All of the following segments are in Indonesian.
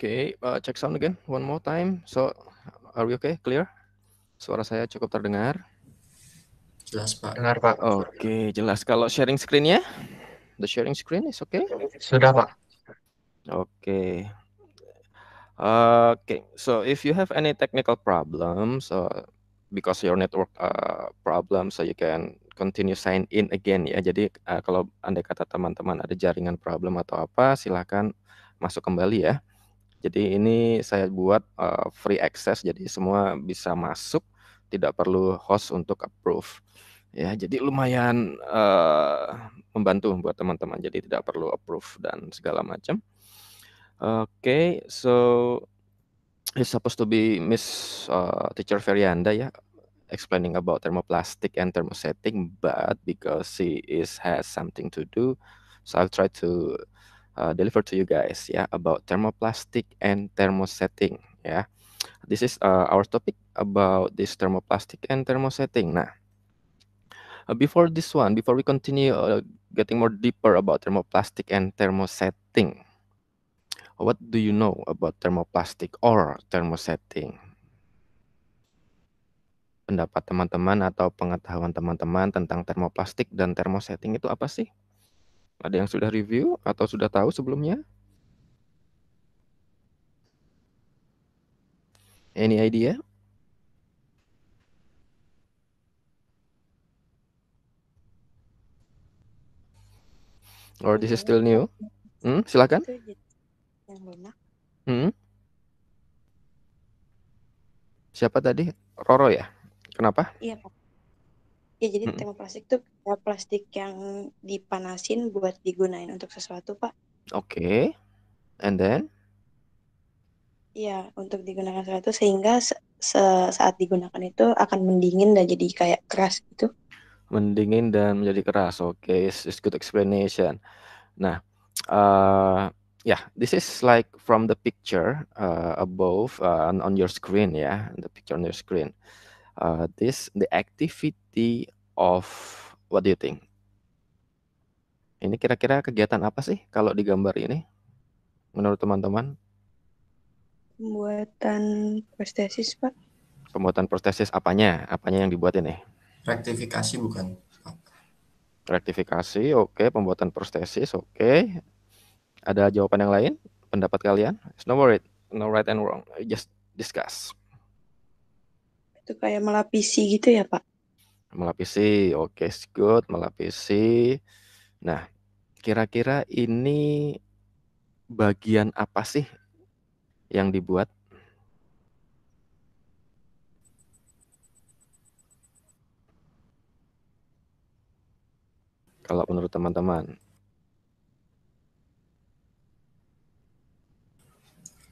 okay, uh, check sound again one more time. So, are we okay? Clear? Suara saya cukup terdengar. Jelas Pak. Dengar Pak. Oke, okay, jelas. Kalau sharing screen ya, the sharing screen is okay? Sudah Pak. Oke. Okay. Uh, okay, so if you have any technical problems, so because your network uh, problem, so you can continue sign in again ya. Jadi uh, kalau andai kata teman-teman ada jaringan problem atau apa, silakan masuk kembali ya. Jadi ini saya buat uh, free access jadi semua bisa masuk, tidak perlu host untuk approve. Ya, jadi lumayan uh, membantu buat teman-teman. Jadi tidak perlu approve dan segala macam. Oke, okay, so it's supposed to be Miss uh, Teacher Ferianda ya. explaining about thermoplastic and thermosetting, but because she is has something to do, so I'll try to uh, deliver to you guys ya yeah, about thermoplastic and thermosetting ya. Yeah. This is uh, our topic about this thermoplastic and thermosetting. Nah, uh, before this one, before we continue uh, getting more deeper about thermoplastic and thermosetting, what do you know about thermoplastic or thermosetting? Pendapat teman-teman atau pengetahuan teman-teman tentang thermoplastic dan thermosetting itu apa sih? Ada yang sudah review atau sudah tahu sebelumnya? Any idea? Or this is still new? Hmm, silakan. Hmm. Siapa tadi? Roro ya? Kenapa? Iya, Pak ya jadi hmm. tema plastik itu plastik yang dipanasin buat digunain untuk sesuatu pak oke okay. and then Iya, untuk digunakan sesuatu sehingga se saat digunakan itu akan mendingin dan jadi kayak keras gitu. Mendingin dan menjadi keras. Oke, okay. it's good explanation. Nah, uh, ya, yeah, this is like from the picture uh, above uh, on your screen ya, yeah. the picture on your screen uh, this the activity of what do you think? Ini kira-kira kegiatan apa sih kalau di gambar ini? Menurut teman-teman? Pembuatan prostesis, Pak. Pembuatan prostesis apanya? Apanya yang dibuat ini? Rektifikasi bukan. Rektifikasi, oke. Okay. Pembuatan prostesis, oke. Okay. Ada jawaban yang lain? Pendapat kalian? It's no worried. No right and wrong. Just discuss itu kayak melapisi gitu ya Pak? Melapisi, oke, okay, good, melapisi. Nah, kira-kira ini bagian apa sih yang dibuat? Kalau menurut teman-teman.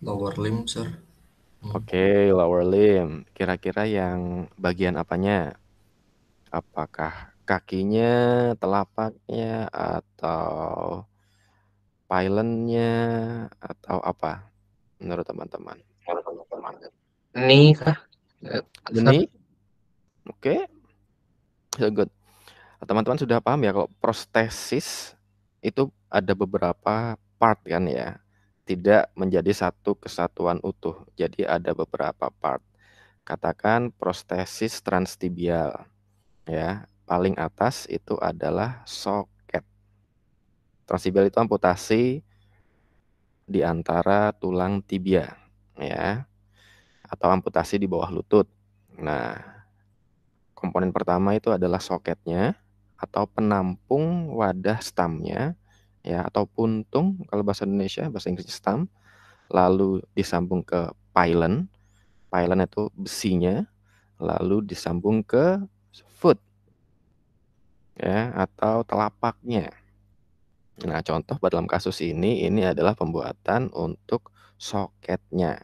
Lower limb, sir. Hmm. Oke, lower limb. Kira-kira yang bagian apanya? Apakah kakinya, telapaknya, atau pylonnya, atau apa menurut teman-teman? Menurut Ini kah? Eh, Ini? Oke. Oke. So good. Teman-teman sudah paham ya kalau prostesis itu ada beberapa part kan ya tidak menjadi satu kesatuan utuh. Jadi ada beberapa part. Katakan prostesis transtibial. Ya, paling atas itu adalah soket. Transtibial itu amputasi di antara tulang tibia, ya. Atau amputasi di bawah lutut. Nah, komponen pertama itu adalah soketnya atau penampung wadah stamnya ya atau puntung kalau bahasa Indonesia bahasa Inggris stump lalu disambung ke pylon pylon itu besinya lalu disambung ke foot ya atau telapaknya nah contoh dalam kasus ini ini adalah pembuatan untuk soketnya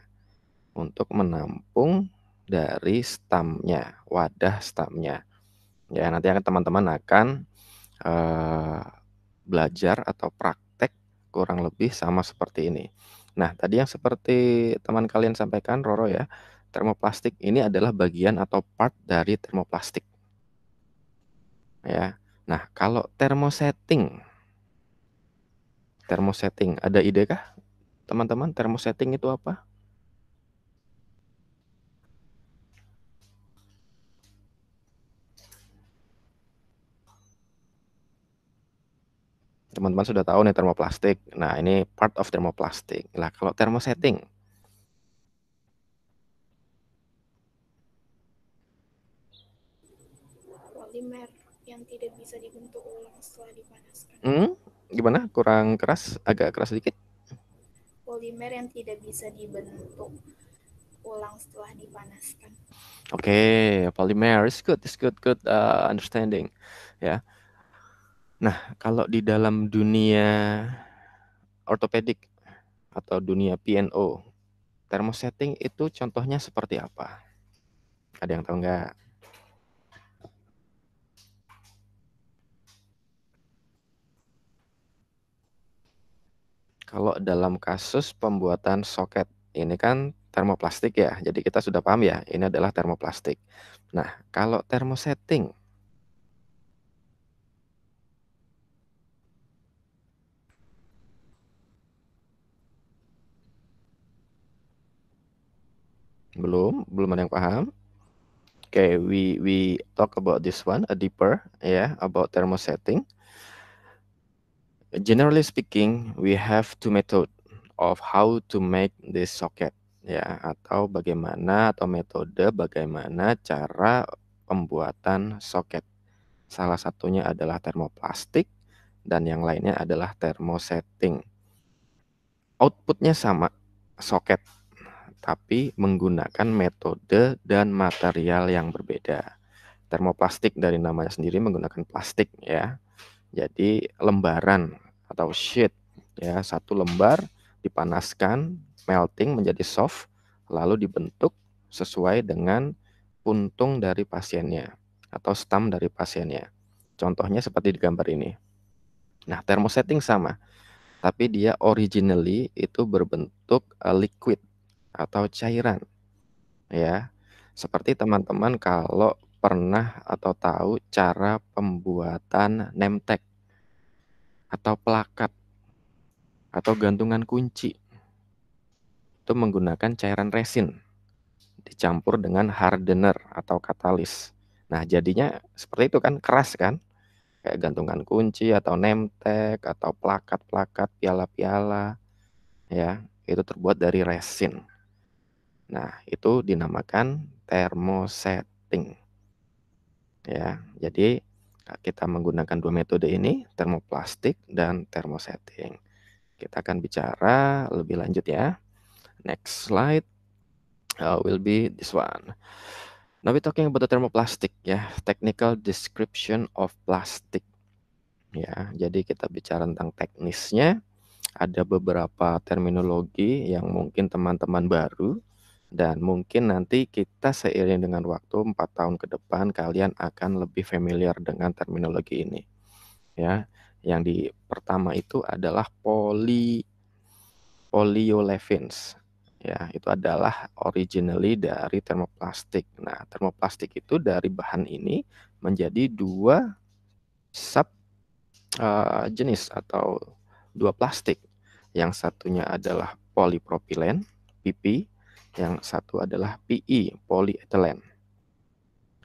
untuk menampung dari stamnya wadah stamnya ya nanti akan teman-teman akan uh, belajar atau praktek kurang lebih sama seperti ini. Nah, tadi yang seperti teman kalian sampaikan, Roro ya, termoplastik ini adalah bagian atau part dari termoplastik. Ya. Nah, kalau termosetting, termosetting, ada ide kah? Teman-teman, termosetting itu apa? teman-teman sudah tahu nih termoplastik. Nah, ini part of termoplastik. Nah, kalau thermosetting polimer yang tidak bisa dibentuk ulang setelah dipanaskan. Hmm? Gimana? Kurang keras? Agak keras sedikit? Polimer yang tidak bisa dibentuk ulang setelah dipanaskan. Oke, okay, polimer. It's good, It's good, good uh, understanding, ya. Yeah Nah, kalau di dalam dunia ortopedik atau dunia PNO, thermosetting itu contohnya seperti apa? Ada yang tahu nggak? Kalau dalam kasus pembuatan soket, ini kan termoplastik ya, jadi kita sudah paham ya, ini adalah termoplastik. Nah, kalau termosetting, Belum, belum ada yang paham. Oke, okay, we we talk about this one a deeper, yeah, about thermosetting. Generally speaking, we have two method of how to make this socket, ya, yeah, atau bagaimana atau metode bagaimana cara pembuatan socket Salah satunya adalah termoplastik dan yang lainnya adalah thermosetting. Outputnya sama, soket tapi menggunakan metode dan material yang berbeda. Termoplastik dari namanya sendiri menggunakan plastik ya. Jadi lembaran atau sheet ya, satu lembar dipanaskan, melting menjadi soft, lalu dibentuk sesuai dengan puntung dari pasiennya atau stam dari pasiennya. Contohnya seperti di gambar ini. Nah, thermosetting sama, tapi dia originally itu berbentuk eh, liquid atau cairan. Ya. Seperti teman-teman kalau pernah atau tahu cara pembuatan nemtek atau plakat atau gantungan kunci. Itu menggunakan cairan resin dicampur dengan hardener atau katalis. Nah, jadinya seperti itu kan keras kan? Kayak gantungan kunci atau nemtek atau plakat-plakat, piala-piala ya, itu terbuat dari resin. Nah, itu dinamakan thermosetting. Ya, jadi e, kita menggunakan dua metode ini, termoplastik dan thermosetting. Kita akan bicara lebih lanjut ya. Next slide uh, will be this one. Now we talking about the thermoplastic ya, technical description of plastic. Ya, jadi kita bicara tentang teknisnya. Ada beberapa terminologi yang mungkin teman-teman baru dan mungkin nanti kita seiring dengan waktu empat tahun ke depan kalian akan lebih familiar dengan terminologi ini ya yang di pertama itu adalah poli poliolevins ya itu adalah originally dari termoplastik nah termoplastik itu dari bahan ini menjadi dua sub uh, jenis atau dua plastik yang satunya adalah polipropilen PP yang satu adalah PE, polyethylene.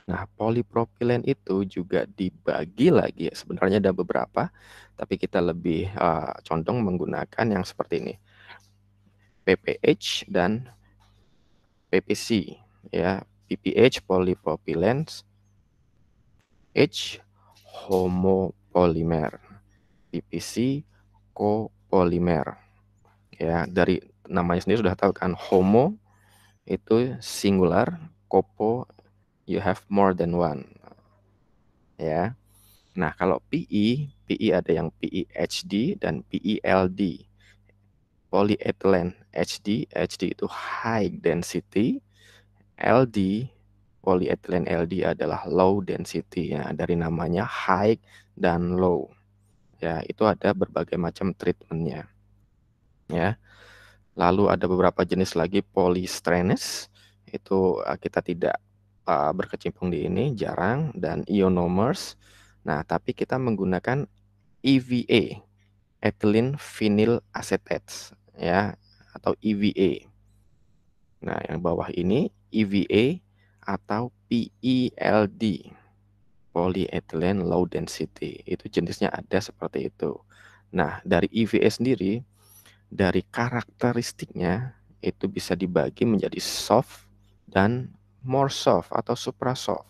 Nah, polipropilen itu juga dibagi lagi. Sebenarnya ada beberapa, tapi kita lebih uh, condong menggunakan yang seperti ini. PPH dan PPC ya, PPH polypropylene H homopolymer. PPC kopolymer. Ya, dari namanya sendiri sudah tahu kan homo itu singular, kopo you have more than one. Ya. Nah, kalau PE, PE ada yang PEHD dan PELD. Polyethylene HD, HD itu high density, LD polyethylene LD adalah low density ya dari namanya high dan low ya itu ada berbagai macam treatmentnya ya Lalu ada beberapa jenis lagi polistrenes, itu eh, kita tidak uh, berkecimpung di ini, jarang dan ionomers. Nah, tapi kita menggunakan EVA, ethylene vinyl acetate ya atau EVA. Nah, yang bawah ini EVA atau PELD, polyethylene low density. Itu jenisnya ada seperti itu. Nah, dari EVA sendiri dari karakteristiknya itu bisa dibagi menjadi soft dan more soft atau supra soft.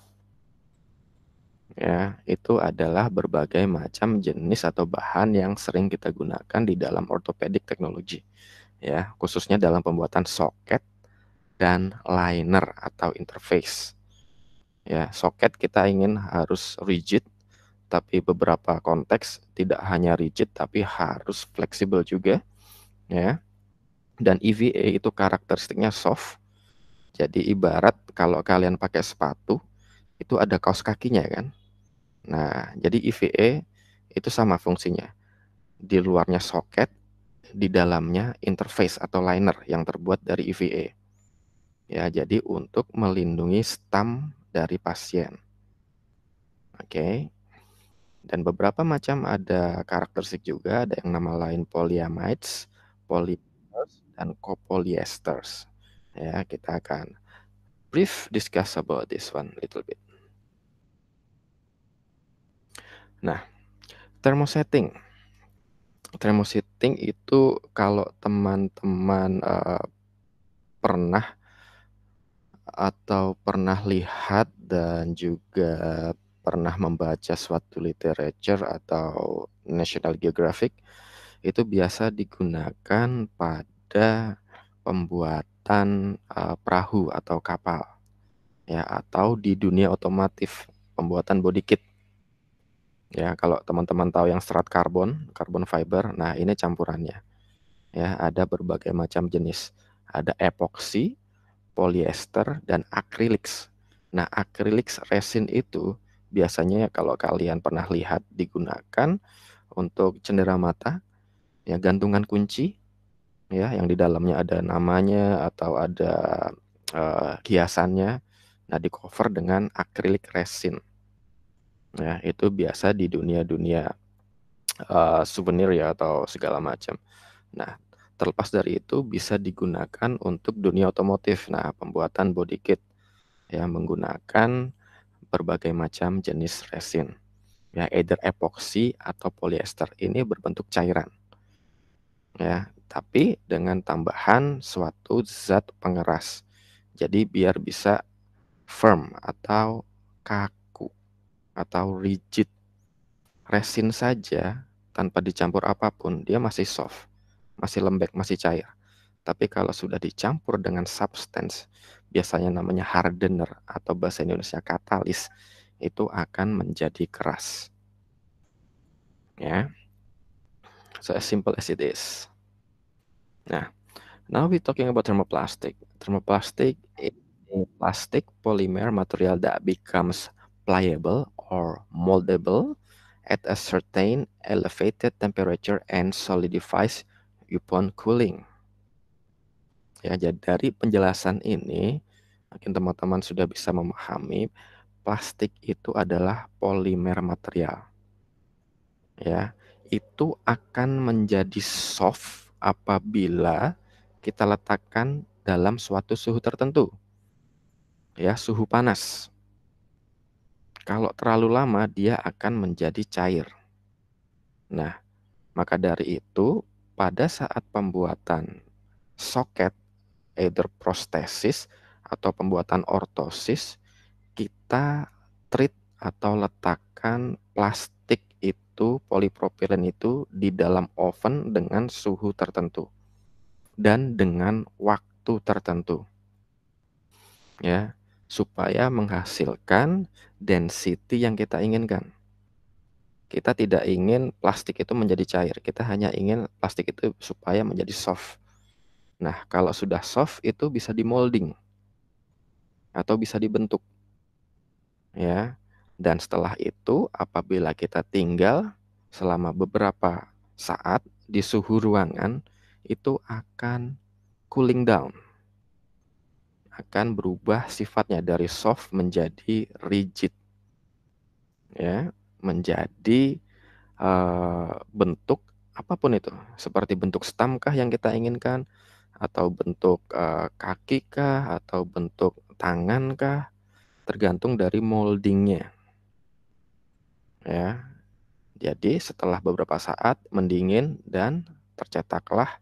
Ya, itu adalah berbagai macam jenis atau bahan yang sering kita gunakan di dalam orthopedic teknologi. Ya, khususnya dalam pembuatan soket dan liner atau interface. Ya, soket kita ingin harus rigid tapi beberapa konteks tidak hanya rigid tapi harus fleksibel juga ya. Dan EVA itu karakteristiknya soft. Jadi ibarat kalau kalian pakai sepatu itu ada kaos kakinya kan. Nah, jadi EVA itu sama fungsinya. Di luarnya soket, di dalamnya interface atau liner yang terbuat dari EVA. Ya, jadi untuk melindungi stem dari pasien. Oke. Okay. Dan beberapa macam ada karakteristik juga, ada yang nama lain polyamides copolymerase dan copolyesters. Ya, kita akan brief discuss about this one little bit. Nah, thermosetting. Thermosetting itu kalau teman-teman uh, pernah atau pernah lihat dan juga pernah membaca suatu literature atau National Geographic, itu biasa digunakan pada pembuatan uh, perahu atau kapal ya atau di dunia otomotif pembuatan body kit ya kalau teman-teman tahu yang serat karbon karbon fiber nah ini campurannya ya ada berbagai macam jenis ada epoxy, polyester dan akrilik. nah akrilik resin itu biasanya kalau kalian pernah lihat digunakan untuk cendera mata ya gantungan kunci ya yang di dalamnya ada namanya atau ada uh, eh, hiasannya nah di cover dengan akrilik resin ya itu biasa di dunia-dunia uh, souvenir ya atau segala macam nah terlepas dari itu bisa digunakan untuk dunia otomotif nah pembuatan body kit ya menggunakan berbagai macam jenis resin ya either epoxy atau polyester ini berbentuk cairan ya, tapi dengan tambahan suatu zat pengeras. Jadi biar bisa firm atau kaku atau rigid. Resin saja tanpa dicampur apapun dia masih soft, masih lembek, masih cair. Tapi kalau sudah dicampur dengan substance, biasanya namanya hardener atau bahasa Indonesia katalis, itu akan menjadi keras. Ya. So as simple as it is. Nah, now we talking about thermoplastic. Thermoplastic is eh, a plastic polymer material that becomes pliable or moldable at a certain elevated temperature and solidifies upon cooling. Ya, jadi dari penjelasan ini, mungkin teman-teman sudah bisa memahami plastik itu adalah polimer material. Ya, itu akan menjadi soft apabila kita letakkan dalam suatu suhu tertentu. Ya, suhu panas. Kalau terlalu lama dia akan menjadi cair. Nah, maka dari itu pada saat pembuatan soket either prostesis atau pembuatan ortosis kita treat atau letakkan plastik itu polipropilen itu di dalam oven dengan suhu tertentu dan dengan waktu tertentu. Ya, supaya menghasilkan density yang kita inginkan. Kita tidak ingin plastik itu menjadi cair, kita hanya ingin plastik itu supaya menjadi soft. Nah, kalau sudah soft itu bisa di molding atau bisa dibentuk. Ya. Dan setelah itu apabila kita tinggal selama beberapa saat di suhu ruangan itu akan cooling down. Akan berubah sifatnya dari soft menjadi rigid. Ya, menjadi uh, bentuk apapun itu, seperti bentuk kah yang kita inginkan, atau bentuk uh, kaki kah, atau bentuk tangan kah, tergantung dari moldingnya. Ya. Jadi setelah beberapa saat mendingin dan tercetaklah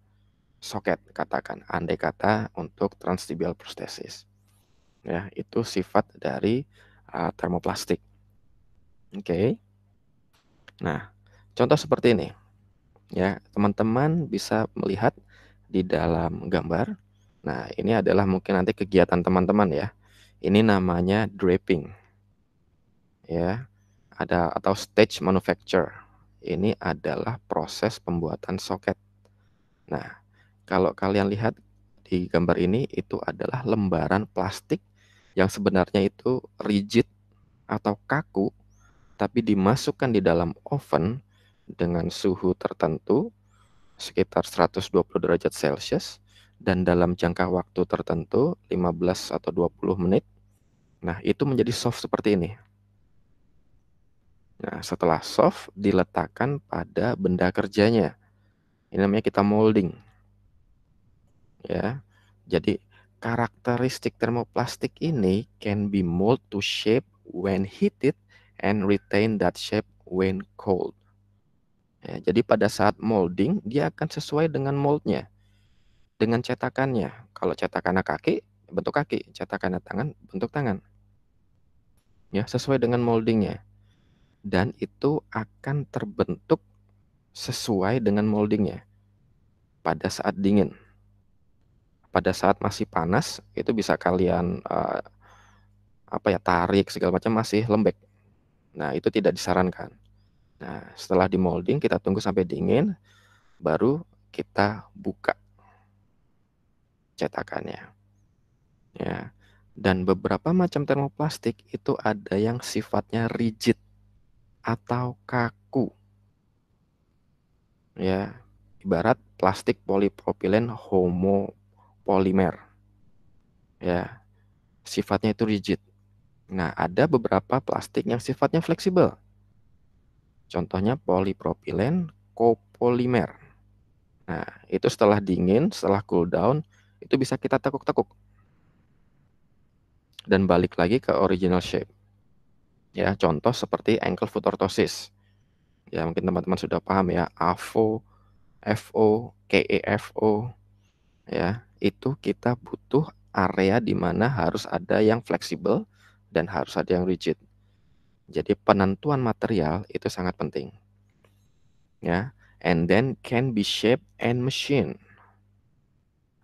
soket katakan andai kata untuk transtibial prostesis. Ya, itu sifat dari uh, termoplastik. Oke. Okay. Nah, contoh seperti ini. Ya, teman-teman bisa melihat di dalam gambar. Nah, ini adalah mungkin nanti kegiatan teman-teman ya. Ini namanya draping. Ya ada atau stage manufacture. Ini adalah proses pembuatan soket. Nah, kalau kalian lihat di gambar ini itu adalah lembaran plastik yang sebenarnya itu rigid atau kaku tapi dimasukkan di dalam oven dengan suhu tertentu sekitar 120 derajat Celcius dan dalam jangka waktu tertentu 15 atau 20 menit. Nah, itu menjadi soft seperti ini. Nah, setelah soft diletakkan pada benda kerjanya. Ini namanya kita molding. Ya. Jadi karakteristik termoplastik ini can be mold to shape when heated and retain that shape when cold. Ya, jadi pada saat molding dia akan sesuai dengan moldnya, dengan cetakannya. Kalau cetakannya kaki, bentuk kaki; cetakannya tangan, bentuk tangan. Ya, sesuai dengan moldingnya dan itu akan terbentuk sesuai dengan moldingnya pada saat dingin. Pada saat masih panas itu bisa kalian uh, apa ya tarik segala macam masih lembek. Nah itu tidak disarankan. Nah setelah di molding kita tunggu sampai dingin, baru kita buka cetakannya. Ya dan beberapa macam termoplastik itu ada yang sifatnya rigid atau kaku. Ya, ibarat plastik polipropilen homopolimer. Ya, sifatnya itu rigid. Nah, ada beberapa plastik yang sifatnya fleksibel. Contohnya polipropilen kopolimer. Nah, itu setelah dingin, setelah cool down, itu bisa kita tekuk-tekuk. Dan balik lagi ke original shape ya contoh seperti ankle foot orthosis ya mungkin teman-teman sudah paham ya AFO, FO, KEFO ya itu kita butuh area di mana harus ada yang fleksibel dan harus ada yang rigid. Jadi penentuan material itu sangat penting. Ya, and then can be shape and machine.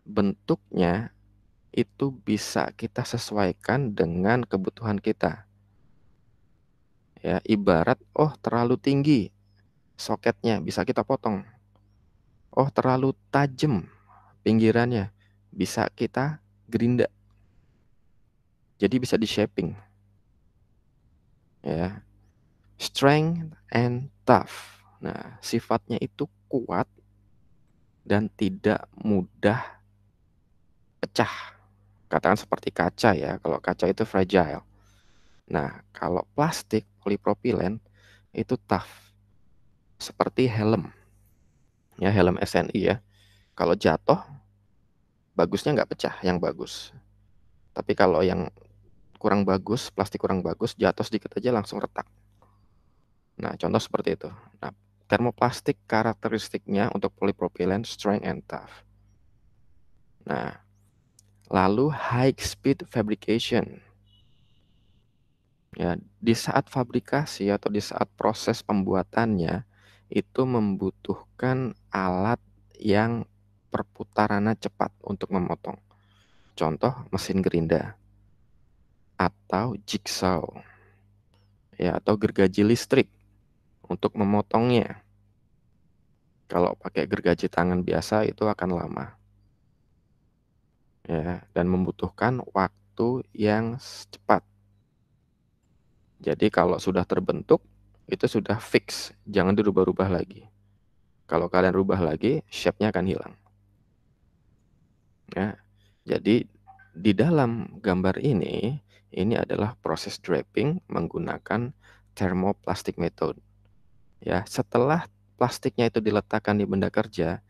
Bentuknya itu bisa kita sesuaikan dengan kebutuhan kita ya ibarat oh terlalu tinggi soketnya bisa kita potong oh terlalu tajam pinggirannya bisa kita gerinda jadi bisa di shaping ya strength and tough nah sifatnya itu kuat dan tidak mudah pecah katakan seperti kaca ya kalau kaca itu fragile Nah, kalau plastik polipropilen itu tough seperti helm. Ya, helm SNI ya. Kalau jatuh bagusnya nggak pecah yang bagus. Tapi kalau yang kurang bagus, plastik kurang bagus, jatuh sedikit aja langsung retak. Nah, contoh seperti itu. Nah, termoplastik karakteristiknya untuk polipropilen strength and tough. Nah, lalu high speed fabrication ya di saat fabrikasi atau di saat proses pembuatannya itu membutuhkan alat yang perputarannya cepat untuk memotong. Contoh mesin gerinda atau jigsaw ya atau gergaji listrik untuk memotongnya. Kalau pakai gergaji tangan biasa itu akan lama. Ya, dan membutuhkan waktu yang cepat jadi kalau sudah terbentuk itu sudah fix, jangan dirubah-rubah lagi. Kalau kalian rubah lagi, shape-nya akan hilang. Ya. Jadi di dalam gambar ini ini adalah proses draping menggunakan thermoplastic method. Ya, setelah plastiknya itu diletakkan di benda kerja,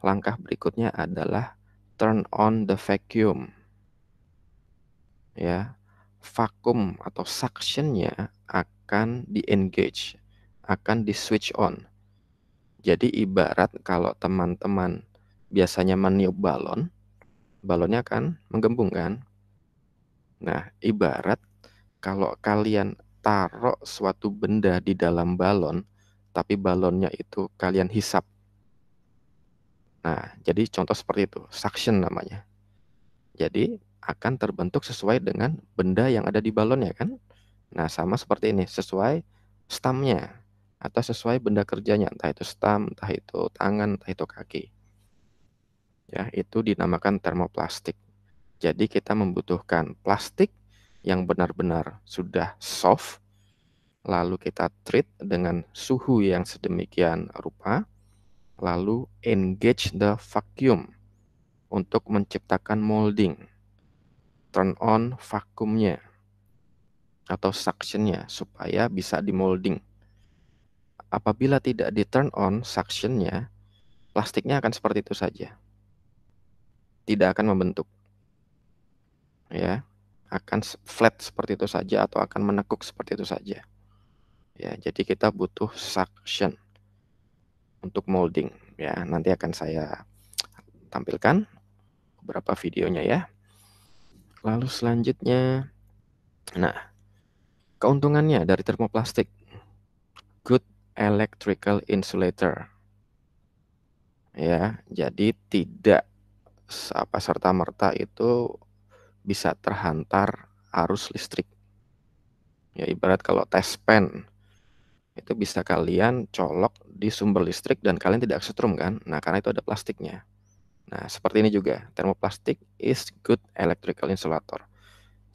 langkah berikutnya adalah turn on the vacuum. Ya, vakum atau suctionnya akan di-engage, akan di-switch on. Jadi ibarat kalau teman-teman biasanya meniup balon, balonnya akan menggembung kan? Nah, ibarat kalau kalian taruh suatu benda di dalam balon, tapi balonnya itu kalian hisap. Nah, jadi contoh seperti itu, suction namanya. Jadi akan terbentuk sesuai dengan benda yang ada di balon ya kan. Nah, sama seperti ini, sesuai stamnya atau sesuai benda kerjanya, entah itu stam, entah itu tangan, entah itu kaki. Ya, itu dinamakan termoplastik. Jadi kita membutuhkan plastik yang benar-benar sudah soft lalu kita treat dengan suhu yang sedemikian rupa lalu engage the vacuum untuk menciptakan molding turn on vakumnya atau suctionnya supaya bisa dimolding. Apabila tidak di turn on suctionnya, plastiknya akan seperti itu saja. Tidak akan membentuk. Ya, akan flat seperti itu saja atau akan menekuk seperti itu saja. Ya, jadi kita butuh suction untuk molding ya. Nanti akan saya tampilkan beberapa videonya ya. Lalu selanjutnya, nah, keuntungannya dari termoplastik. Good electrical insulator. Ya, jadi tidak apa serta merta itu bisa terhantar arus listrik. Ya, ibarat kalau test pen itu bisa kalian colok di sumber listrik dan kalian tidak setrum kan? Nah, karena itu ada plastiknya. Nah, seperti ini juga, termoplastik is good electrical insulator.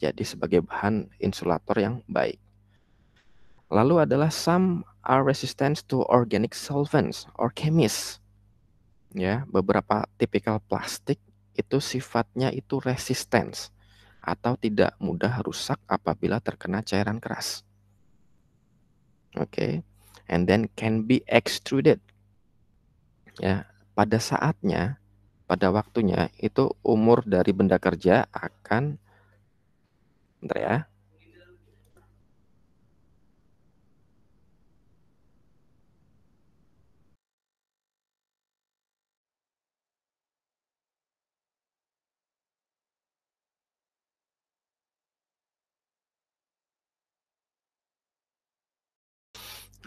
Jadi sebagai bahan insulator yang baik. Lalu adalah some are resistant to organic solvents or chemis. Ya, beberapa tipikal plastik itu sifatnya itu resistance atau tidak mudah rusak apabila terkena cairan keras. Oke. Okay. And then can be extruded. Ya, pada saatnya pada waktunya itu umur dari benda kerja akan bentar ya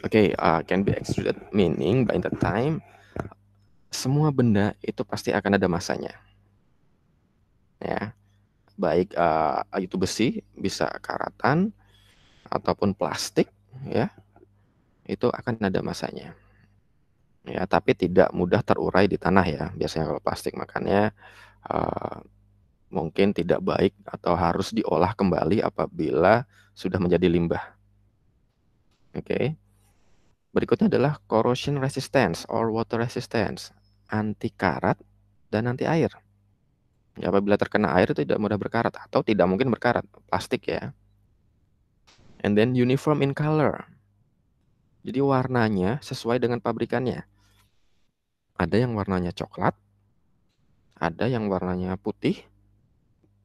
Okay, uh, can be extruded meaning by the time semua benda itu pasti akan ada masanya. Ya. Baik uh, itu besi, bisa karatan ataupun plastik ya. Itu akan ada masanya. Ya, tapi tidak mudah terurai di tanah ya. Biasanya kalau plastik makanya uh, eh, mungkin tidak baik atau harus diolah kembali apabila sudah menjadi limbah. Oke. Okay. Berikutnya adalah corrosion resistance or water resistance anti karat dan anti air. Ya, apabila terkena air itu tidak mudah berkarat atau tidak mungkin berkarat, plastik ya. And then uniform in color. Jadi warnanya sesuai dengan pabrikannya. Ada yang warnanya coklat, ada yang warnanya putih,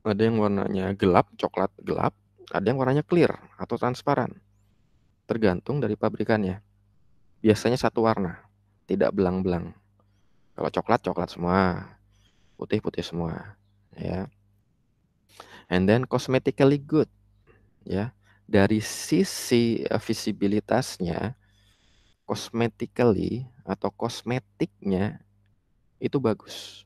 ada yang warnanya gelap, coklat gelap, ada yang warnanya clear atau transparan. Tergantung dari pabrikannya. Biasanya satu warna, tidak belang-belang. Kalau coklat coklat semua, putih putih semua, ya. And then cosmetically good, ya. Dari sisi eh, visibilitasnya, cosmetically atau kosmetiknya itu bagus.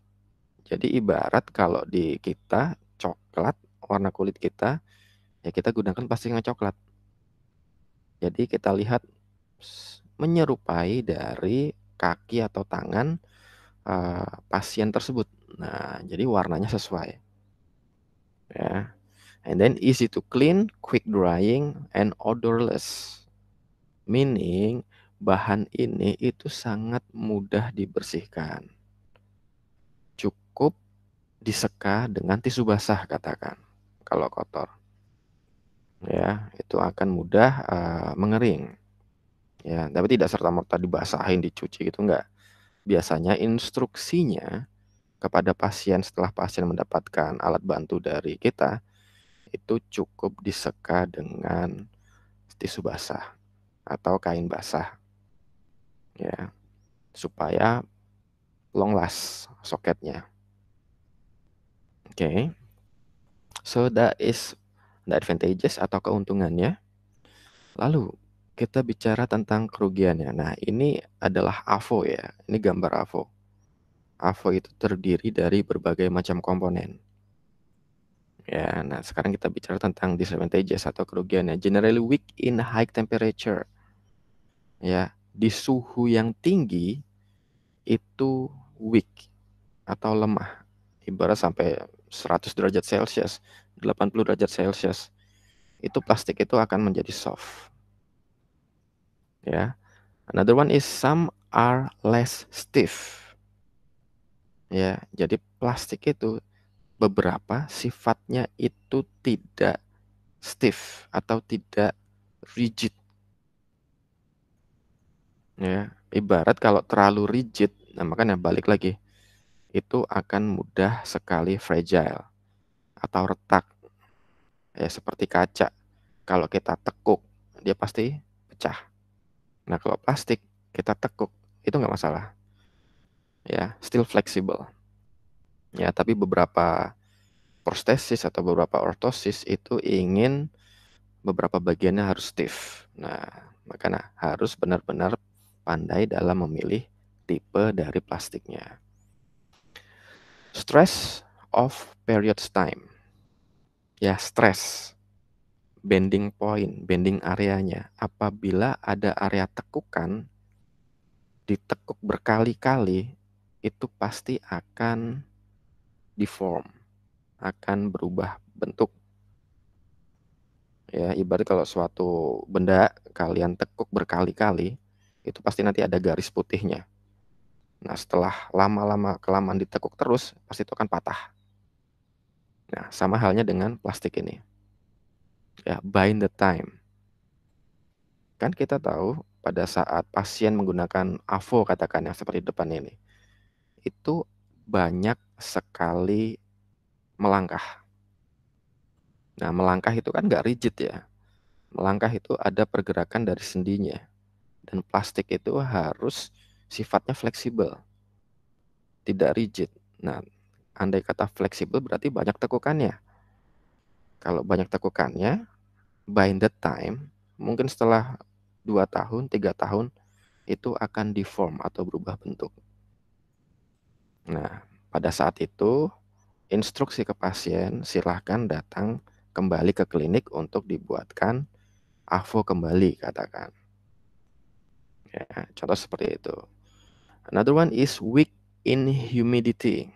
Jadi ibarat kalau di kita coklat warna kulit kita ya kita gunakan pasti coklat. Jadi kita lihat menyerupai dari kaki atau tangan uh, pasien tersebut. Nah, jadi warnanya sesuai. Ya. And then easy to clean, quick drying, and odorless. Meaning bahan ini itu sangat mudah dibersihkan. Cukup diseka dengan tisu basah katakan kalau kotor. Ya, itu akan mudah uh, mengering. Ya, tapi tidak serta merta dibasahin, dicuci gitu enggak. Biasanya instruksinya kepada pasien setelah pasien mendapatkan alat bantu dari kita itu cukup diseka dengan tisu basah atau kain basah. Ya. Supaya long last soketnya. Oke. Okay. So that is the advantages atau keuntungannya. Lalu kita bicara tentang kerugiannya. Nah, ini adalah AVO ya. Ini gambar AVO. AVO itu terdiri dari berbagai macam komponen. Ya, nah sekarang kita bicara tentang disadvantages atau kerugiannya. Generally weak in high temperature. Ya, di suhu yang tinggi itu weak atau lemah. Ibarat sampai 100 derajat Celcius, 80 derajat Celcius. Itu plastik itu akan menjadi soft Ya. Another one is some are less stiff. Ya, jadi plastik itu beberapa sifatnya itu tidak stiff atau tidak rigid. Ya, ibarat kalau terlalu rigid, nah makanya balik lagi. Itu akan mudah sekali fragile atau retak. Ya, seperti kaca. Kalau kita tekuk, dia pasti pecah. Nah kalau plastik kita tekuk itu nggak masalah, ya still flexible. Ya tapi beberapa prostesis atau beberapa ortosis itu ingin beberapa bagiannya harus stiff. Nah makanya harus benar-benar pandai dalam memilih tipe dari plastiknya. Stress of periods time. Ya, stress bending point, bending areanya. Apabila ada area tekukan, ditekuk berkali-kali, itu pasti akan deform, akan berubah bentuk. Ya, ibarat kalau suatu benda kalian tekuk berkali-kali, itu pasti nanti ada garis putihnya. Nah, setelah lama-lama kelamaan ditekuk terus, pasti itu akan patah. Nah, sama halnya dengan plastik ini ya bind the time. Kan kita tahu pada saat pasien menggunakan AVO katakan yang seperti depan ini. Itu banyak sekali melangkah. Nah, melangkah itu kan nggak rigid ya. Melangkah itu ada pergerakan dari sendinya. Dan plastik itu harus sifatnya fleksibel. Tidak rigid. Nah, andai kata fleksibel berarti banyak tekukannya kalau banyak tekukannya, by the time, mungkin setelah 2 tahun, 3 tahun, itu akan deform atau berubah bentuk. Nah, pada saat itu, instruksi ke pasien, silahkan datang kembali ke klinik untuk dibuatkan AVO kembali, katakan. Ya, contoh seperti itu. Another one is weak in humidity.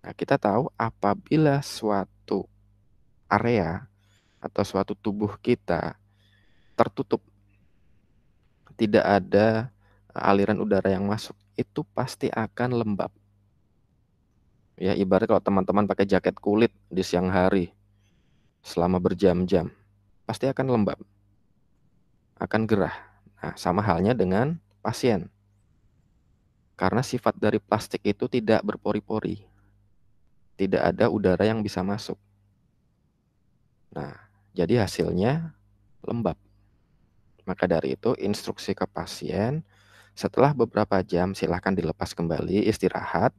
Nah, kita tahu apabila suatu area atau suatu tubuh kita tertutup, tidak ada e, aliran udara yang masuk, itu pasti akan lembab. Ya, ibarat kalau teman-teman pakai jaket kulit di siang hari selama berjam-jam, pasti akan lembab. Akan gerah. Nah, sama halnya dengan pasien. Karena sifat dari plastik itu tidak berpori-pori. Tidak ada udara yang bisa masuk. Nah, jadi hasilnya lembab. Maka dari itu instruksi ke pasien setelah beberapa jam silahkan dilepas kembali istirahat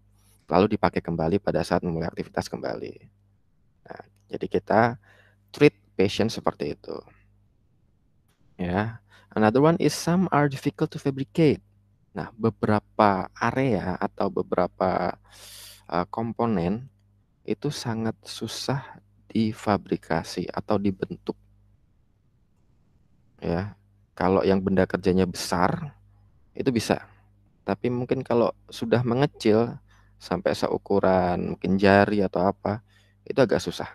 lalu dipakai kembali pada saat memulai aktivitas kembali. Nah, jadi kita treat patient seperti itu. Ya, another one is some are difficult to fabricate. Nah, beberapa area atau beberapa uh, komponen itu sangat susah difabrikasi atau dibentuk. Ya, kalau yang benda kerjanya besar itu bisa. Tapi mungkin kalau sudah mengecil sampai seukuran mungkin jari atau apa, itu agak susah.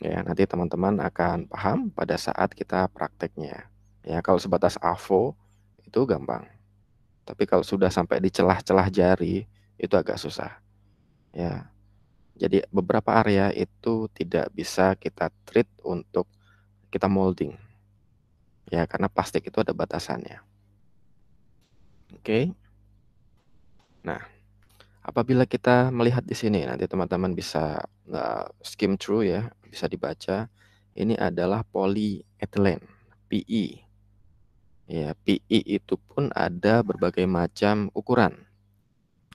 Ya, nanti teman-teman akan paham pada saat kita prakteknya. Ya, kalau sebatas AVO itu gampang. Tapi kalau sudah sampai di celah-celah jari itu agak susah. Ya, jadi beberapa area itu tidak bisa kita treat untuk kita molding. Ya, karena plastik itu ada batasannya. Oke. Nah, apabila kita melihat di sini nanti teman-teman bisa uh, skim through ya, bisa dibaca. Ini adalah polyethylene, PE. Ya, PE itu pun ada berbagai macam ukuran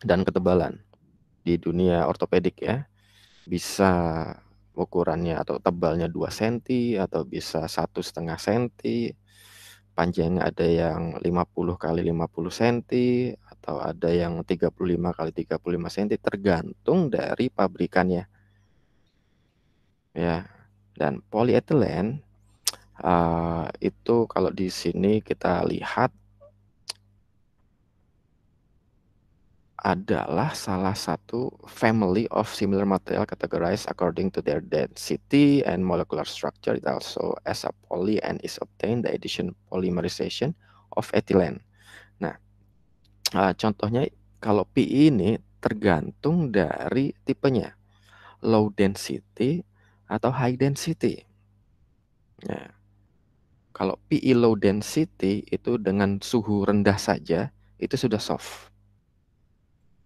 dan ketebalan di dunia ortopedik ya bisa ukurannya atau tebalnya 2 cm atau bisa satu setengah cm panjangnya ada yang 50 kali 50 cm atau ada yang 35 kali 35 cm tergantung dari pabrikannya. Ya. Dan polyethylene uh, itu kalau di sini kita lihat adalah salah satu family of similar material categorized according to their density and molecular structure. It also as a poly and is obtained the addition polymerization of ethylene. Nah, uh, contohnya kalau PE ini tergantung dari tipenya low density atau high density. Nah, kalau PE low density itu dengan suhu rendah saja itu sudah soft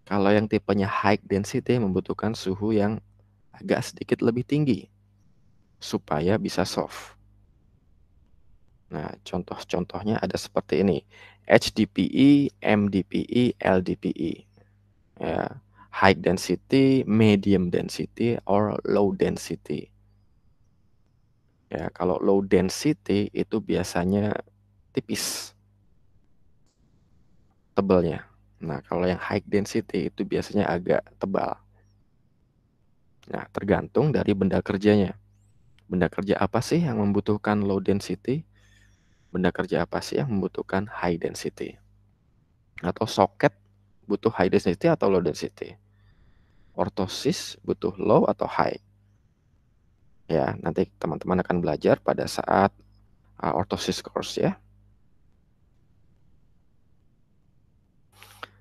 kalau yang tipenya high density membutuhkan suhu yang agak sedikit lebih tinggi supaya bisa soft. Nah, contoh-contohnya ada seperti ini. HDPE, MDPE, LDPE. Ya, high density, medium density, or low density. Ya, kalau low density itu biasanya tipis tebalnya. Nah, kalau yang high density itu biasanya agak tebal. Nah, tergantung dari benda kerjanya. Benda kerja apa sih yang membutuhkan low density? Benda kerja apa sih yang membutuhkan high density? Atau soket butuh high density atau low density? Ortosis butuh low atau high? Ya, nanti teman-teman akan belajar pada saat uh, ortosis course ya.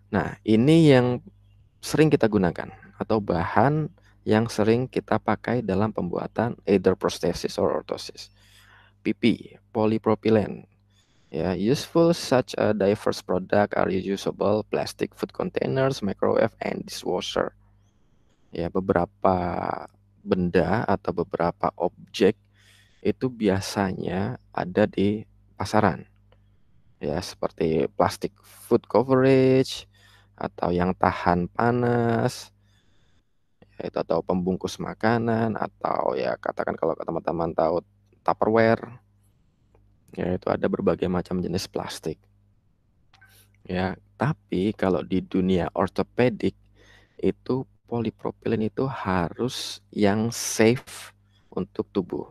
Nah, ini yang sering kita gunakan atau bahan yang sering kita pakai dalam pembuatan either prosthesis or orthosis. PP, polypropylene. Ya, useful such a diverse product are reusable plastic food containers, microwave and dishwasher. Ya, beberapa benda atau beberapa objek itu biasanya ada di pasaran. Ya, seperti plastic food coverage, atau yang tahan panas itu atau pembungkus makanan atau ya katakan kalau teman-teman tahu Tupperware ya itu ada berbagai macam jenis plastik ya tapi kalau di dunia ortopedik itu polipropilen itu harus yang safe untuk tubuh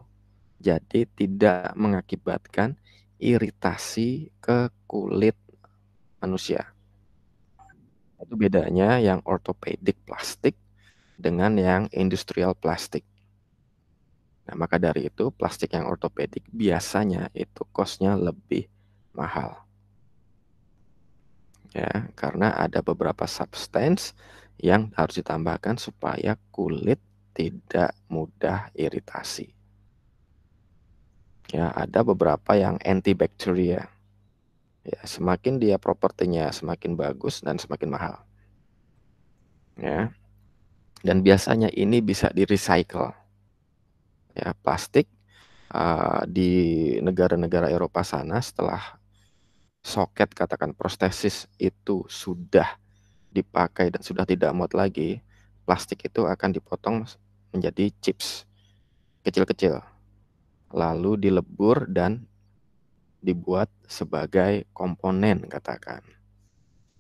jadi tidak mengakibatkan iritasi ke kulit manusia itu bedanya yang orthopedic plastik dengan yang industrial plastik. Nah, maka dari itu plastik yang ortopedik biasanya itu kosnya lebih mahal. Ya, karena ada beberapa substance yang harus ditambahkan supaya kulit tidak mudah iritasi. Ya, ada beberapa yang antibakteria ya semakin dia propertinya semakin bagus dan semakin mahal ya dan biasanya ini bisa di recycle ya plastik uh, di negara-negara Eropa sana setelah soket katakan prostesis itu sudah dipakai dan sudah tidak muat lagi plastik itu akan dipotong menjadi chips kecil-kecil lalu dilebur dan dibuat sebagai komponen katakan.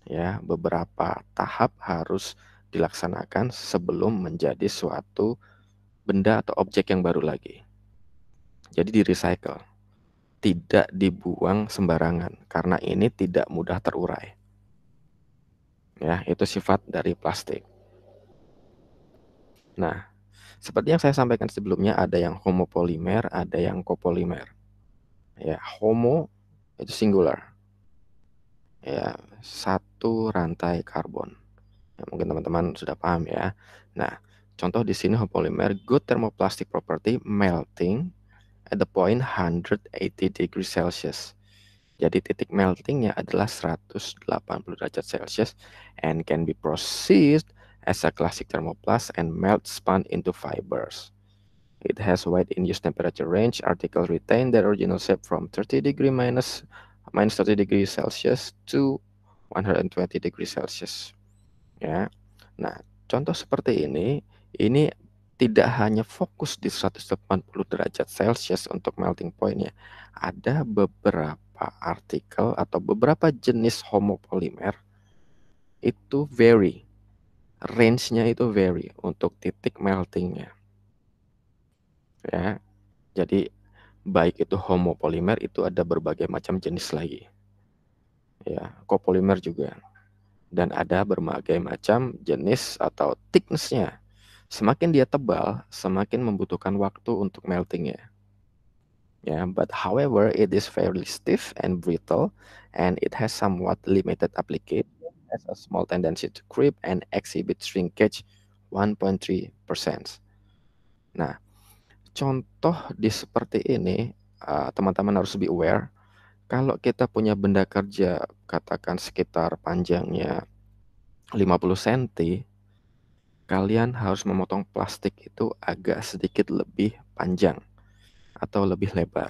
Ya, beberapa tahap harus dilaksanakan sebelum menjadi suatu benda atau objek yang baru lagi. Jadi di recycle. Tidak dibuang sembarangan karena ini tidak mudah terurai. Ya, itu sifat dari plastik. Nah, seperti yang saya sampaikan sebelumnya ada yang homopolimer, ada yang kopolimer ya homo itu singular ya satu rantai karbon ya, mungkin teman-teman sudah paham ya nah contoh di sini polimer good thermoplastic property melting at the point 180 degrees celsius jadi titik meltingnya adalah 180 derajat celsius and can be processed as a classic thermoplast and melt spun into fibers It has wide in-use temperature range. Article retain their original shape from 30 degree minus minus 30 degree Celsius to 120 degree Celsius. Ya. Nah, contoh seperti ini, ini tidak hanya fokus di 180 derajat Celsius untuk melting point ya. Ada beberapa artikel atau beberapa jenis homopolimer itu vary. Range-nya itu vary untuk titik meltingnya ya. Jadi baik itu homopolimer itu ada berbagai macam jenis lagi. Ya, kopolimer juga. Dan ada berbagai macam jenis atau thicknessnya. Semakin dia tebal, semakin membutuhkan waktu untuk meltingnya. Ya, but however, it is fairly stiff and brittle, and it has somewhat limited application, has a small tendency to creep and exhibit shrinkage 1.3%. Nah, contoh di seperti ini eh, teman-teman harus be aware kalau kita punya benda kerja katakan sekitar panjangnya 50 cm kalian harus memotong plastik itu agak sedikit lebih panjang atau lebih lebar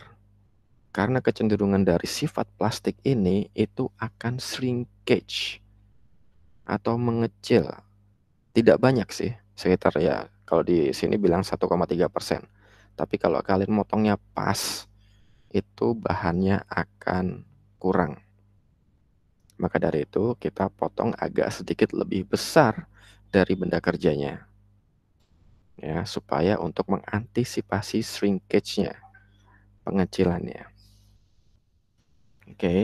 karena kecenderungan dari sifat plastik ini itu akan shrinkage atau mengecil tidak banyak sih sekitar ya kalau di sini bilang 1,3 persen tapi kalau kalian motongnya pas, itu bahannya akan kurang. Maka dari itu kita potong agak sedikit lebih besar dari benda kerjanya. Ya, supaya untuk mengantisipasi shrinkage-nya, pengecilannya. Oke. Okay.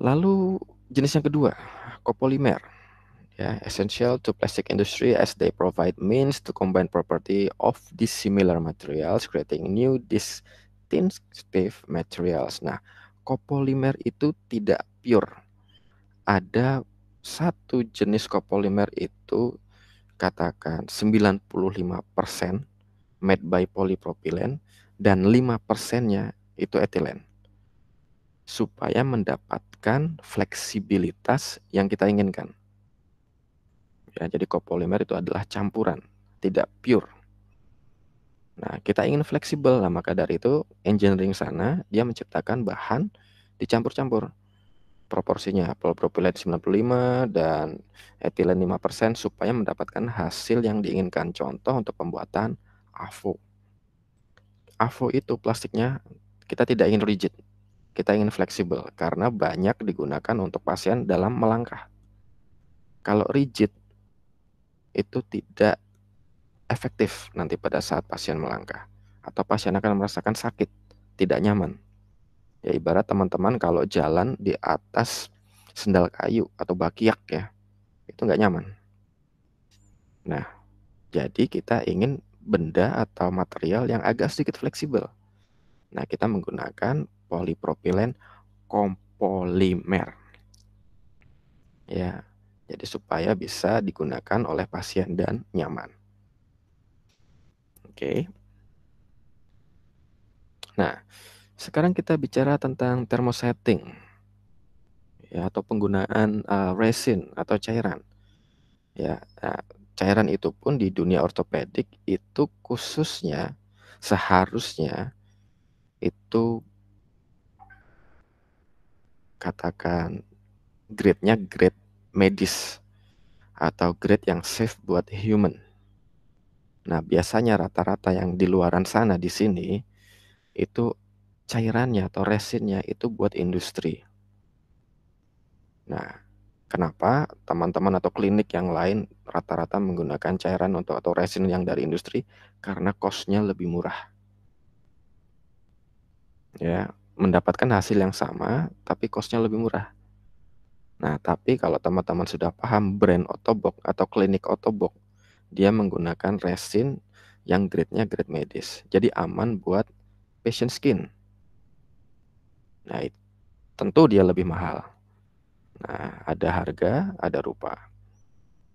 Lalu jenis yang kedua, kopolimer. Ya, essential to plastic industry as they provide means to combine property of dissimilar materials, creating new distinctive materials. Nah, kopolimer itu tidak pure. Ada satu jenis kopolimer itu katakan 95% made by polypropylene dan 5%-nya itu etilen. Supaya mendapatkan fleksibilitas yang kita inginkan Ya, jadi kopolimer itu adalah campuran, tidak pure. Nah, kita ingin fleksibel. Nah, maka dari itu engineering sana dia menciptakan bahan dicampur-campur proporsinya polypropylene 95 dan etilen 5% supaya mendapatkan hasil yang diinginkan. Contoh untuk pembuatan AVO. AVO itu plastiknya kita tidak ingin rigid. Kita ingin fleksibel karena banyak digunakan untuk pasien dalam melangkah. Kalau rigid itu tidak efektif nanti pada saat pasien melangkah atau pasien akan merasakan sakit, tidak nyaman. Ya ibarat teman-teman kalau jalan di atas sendal kayu atau bakiak ya, itu nggak nyaman. Nah, jadi kita ingin benda atau material yang agak sedikit fleksibel. Nah, kita menggunakan polipropilen kompolimer. Ya, jadi supaya bisa digunakan oleh pasien dan nyaman. Oke. Nah, sekarang kita bicara tentang thermosetting ya atau penggunaan uh, resin atau cairan. Ya, nah, cairan itu pun di dunia ortopedik itu khususnya seharusnya itu katakan grade-nya grade medis atau grade yang safe buat human. Nah, biasanya rata-rata yang di luaran sana di sini itu cairannya atau resinnya itu buat industri. Nah, kenapa teman-teman atau klinik yang lain rata-rata menggunakan cairan untuk atau resin yang dari industri karena costnya lebih murah. Ya, mendapatkan hasil yang sama tapi costnya lebih murah. Nah, tapi kalau teman-teman sudah paham brand otobok atau klinik otobok, dia menggunakan resin yang grade-nya grade medis. Jadi aman buat patient skin. Nah, tentu dia lebih mahal. Nah, ada harga, ada rupa.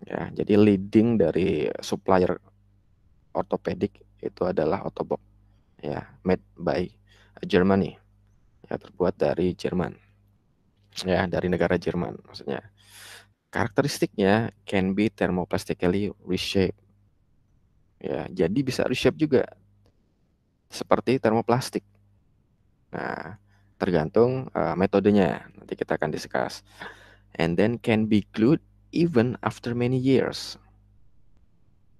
Ya, jadi leading dari supplier ortopedik itu adalah Otobok. Ya, made by Germany. Ya, terbuat dari Jerman ya dari negara Jerman maksudnya. Karakteristiknya can be thermoplastically reshaped. Ya, jadi bisa reshape juga seperti termoplastik. Nah, tergantung uh, metodenya. Nanti kita akan discuss. And then can be glued even after many years.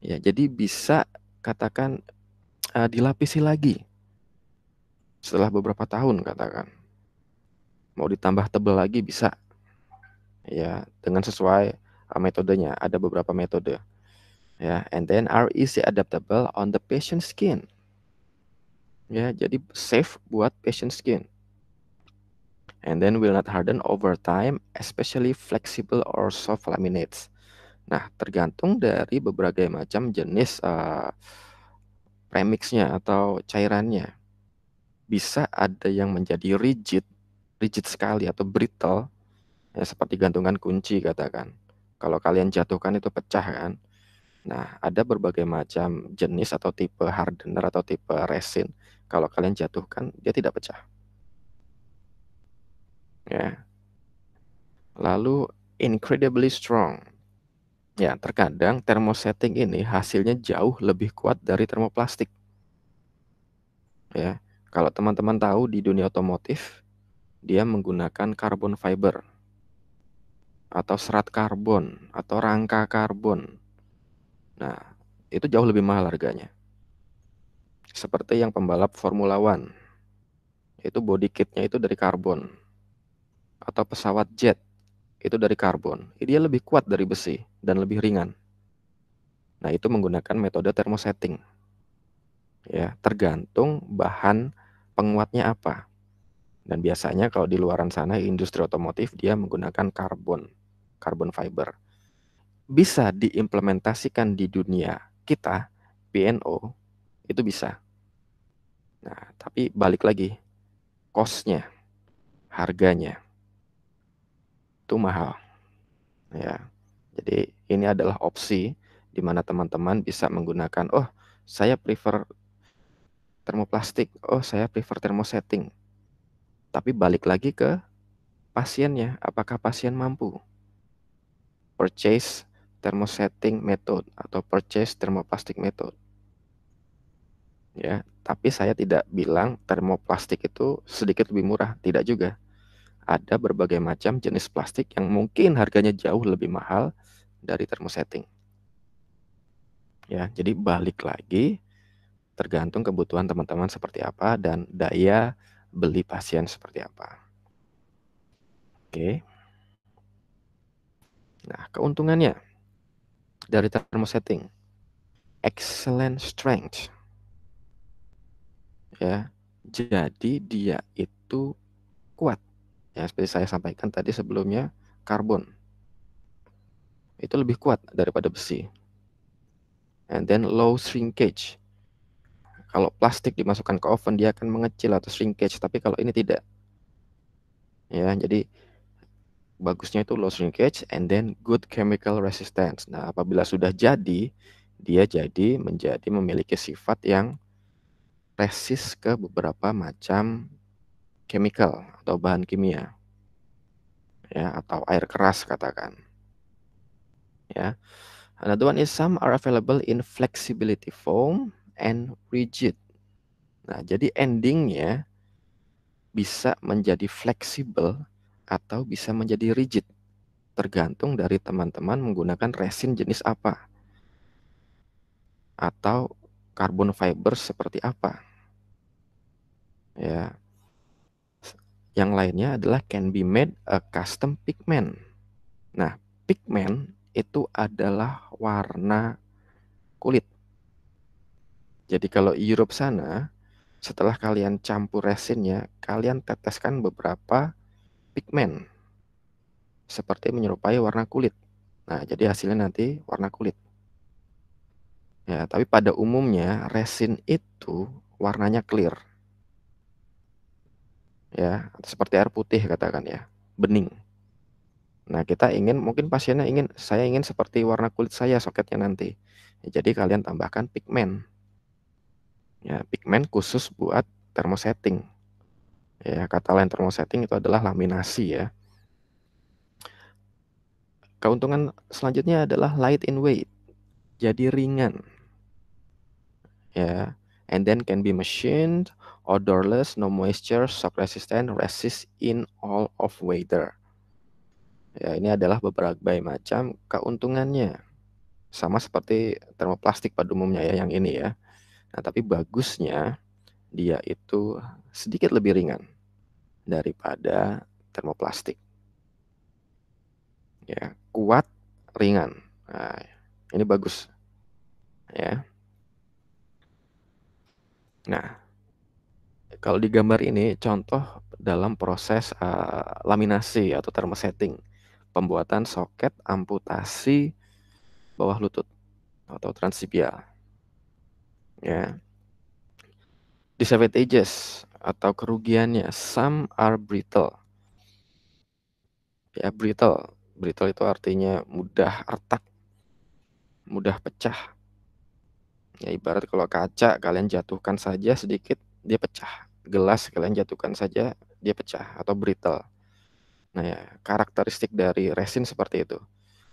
Ya, jadi bisa katakan uh, dilapisi lagi setelah beberapa tahun katakan mau ditambah tebel lagi bisa ya dengan sesuai uh, metodenya ada beberapa metode ya and then are easy adaptable on the patient skin ya jadi safe buat patient skin and then will not harden over time, especially flexible or soft laminates. Nah, tergantung dari berbagai macam jenis uh, premixnya atau cairannya. Bisa ada yang menjadi rigid, rigid sekali atau brittle ya seperti gantungan kunci katakan. Kalau kalian jatuhkan itu pecah kan. Nah, ada berbagai macam jenis atau tipe hardener atau tipe resin. Kalau kalian jatuhkan dia tidak pecah. Ya. Lalu incredibly strong. Ya, terkadang thermosetting ini hasilnya jauh lebih kuat dari termoplastik. Ya, kalau teman-teman tahu di dunia otomotif dia menggunakan carbon fiber atau serat karbon atau rangka karbon. Nah, itu jauh lebih mahal harganya. Seperti yang pembalap Formula One, itu body kitnya itu dari karbon. Atau pesawat jet, itu dari karbon. Dia lebih kuat dari besi dan lebih ringan. Nah, itu menggunakan metode thermosetting. Ya, tergantung bahan penguatnya apa. Dan biasanya kalau di luaran sana industri otomotif dia menggunakan karbon, carbon fiber. Bisa diimplementasikan di dunia kita, PNO, itu bisa. Nah, tapi balik lagi, costnya, harganya, itu mahal. Ya, jadi ini adalah opsi di mana teman-teman bisa menggunakan, oh saya prefer termoplastik, oh saya prefer termosetting tapi balik lagi ke pasiennya, apakah pasien mampu? Purchase thermosetting method atau purchase thermoplastic method. Ya, tapi saya tidak bilang termoplastik itu sedikit lebih murah, tidak juga. Ada berbagai macam jenis plastik yang mungkin harganya jauh lebih mahal dari thermosetting. Ya, jadi balik lagi tergantung kebutuhan teman-teman seperti apa dan daya beli pasien seperti apa. Oke. Nah, keuntungannya dari thermosetting excellent strength. Ya, jadi dia itu kuat. Ya, seperti saya sampaikan tadi sebelumnya karbon itu lebih kuat daripada besi. And then low shrinkage kalau plastik dimasukkan ke oven dia akan mengecil atau shrinkage, tapi kalau ini tidak. Ya, jadi bagusnya itu low shrinkage and then good chemical resistance. Nah, apabila sudah jadi, dia jadi menjadi memiliki sifat yang resist ke beberapa macam chemical atau bahan kimia. Ya, atau air keras katakan. Ya. Another one is some are available in flexibility foam and rigid. Nah, jadi endingnya bisa menjadi fleksibel atau bisa menjadi rigid. Tergantung dari teman-teman menggunakan resin jenis apa. Atau carbon fiber seperti apa. Ya. Yang lainnya adalah can be made a custom pigment. Nah, pigment itu adalah warna kulit jadi kalau Europe sana, setelah kalian campur resinnya, kalian teteskan beberapa pigmen seperti menyerupai warna kulit. Nah, jadi hasilnya nanti warna kulit. Ya, tapi pada umumnya resin itu warnanya clear. Ya, seperti air putih katakan ya, bening. Nah, kita ingin mungkin pasiennya ingin saya ingin seperti warna kulit saya soketnya nanti. Ya, jadi kalian tambahkan pigmen ya pigmen khusus buat thermosetting ya kata lain thermosetting itu adalah laminasi ya keuntungan selanjutnya adalah light in weight jadi ringan ya and then can be machined odorless no moisture shock resistant resist in all of weather ya ini adalah beberapa macam keuntungannya sama seperti termoplastik pada umumnya ya yang ini ya Nah, tapi bagusnya dia itu sedikit lebih ringan daripada termoplastik. Ya, kuat, ringan. Nah, ini bagus. Ya. Nah, kalau di gambar ini contoh dalam proses uh, laminasi atau thermosetting, pembuatan soket amputasi bawah lutut atau transibial ya. Disadvantages atau kerugiannya, some are brittle. Ya, brittle. Brittle itu artinya mudah retak, mudah pecah. Ya, ibarat kalau kaca kalian jatuhkan saja sedikit, dia pecah. Gelas kalian jatuhkan saja, dia pecah atau brittle. Nah, ya, karakteristik dari resin seperti itu.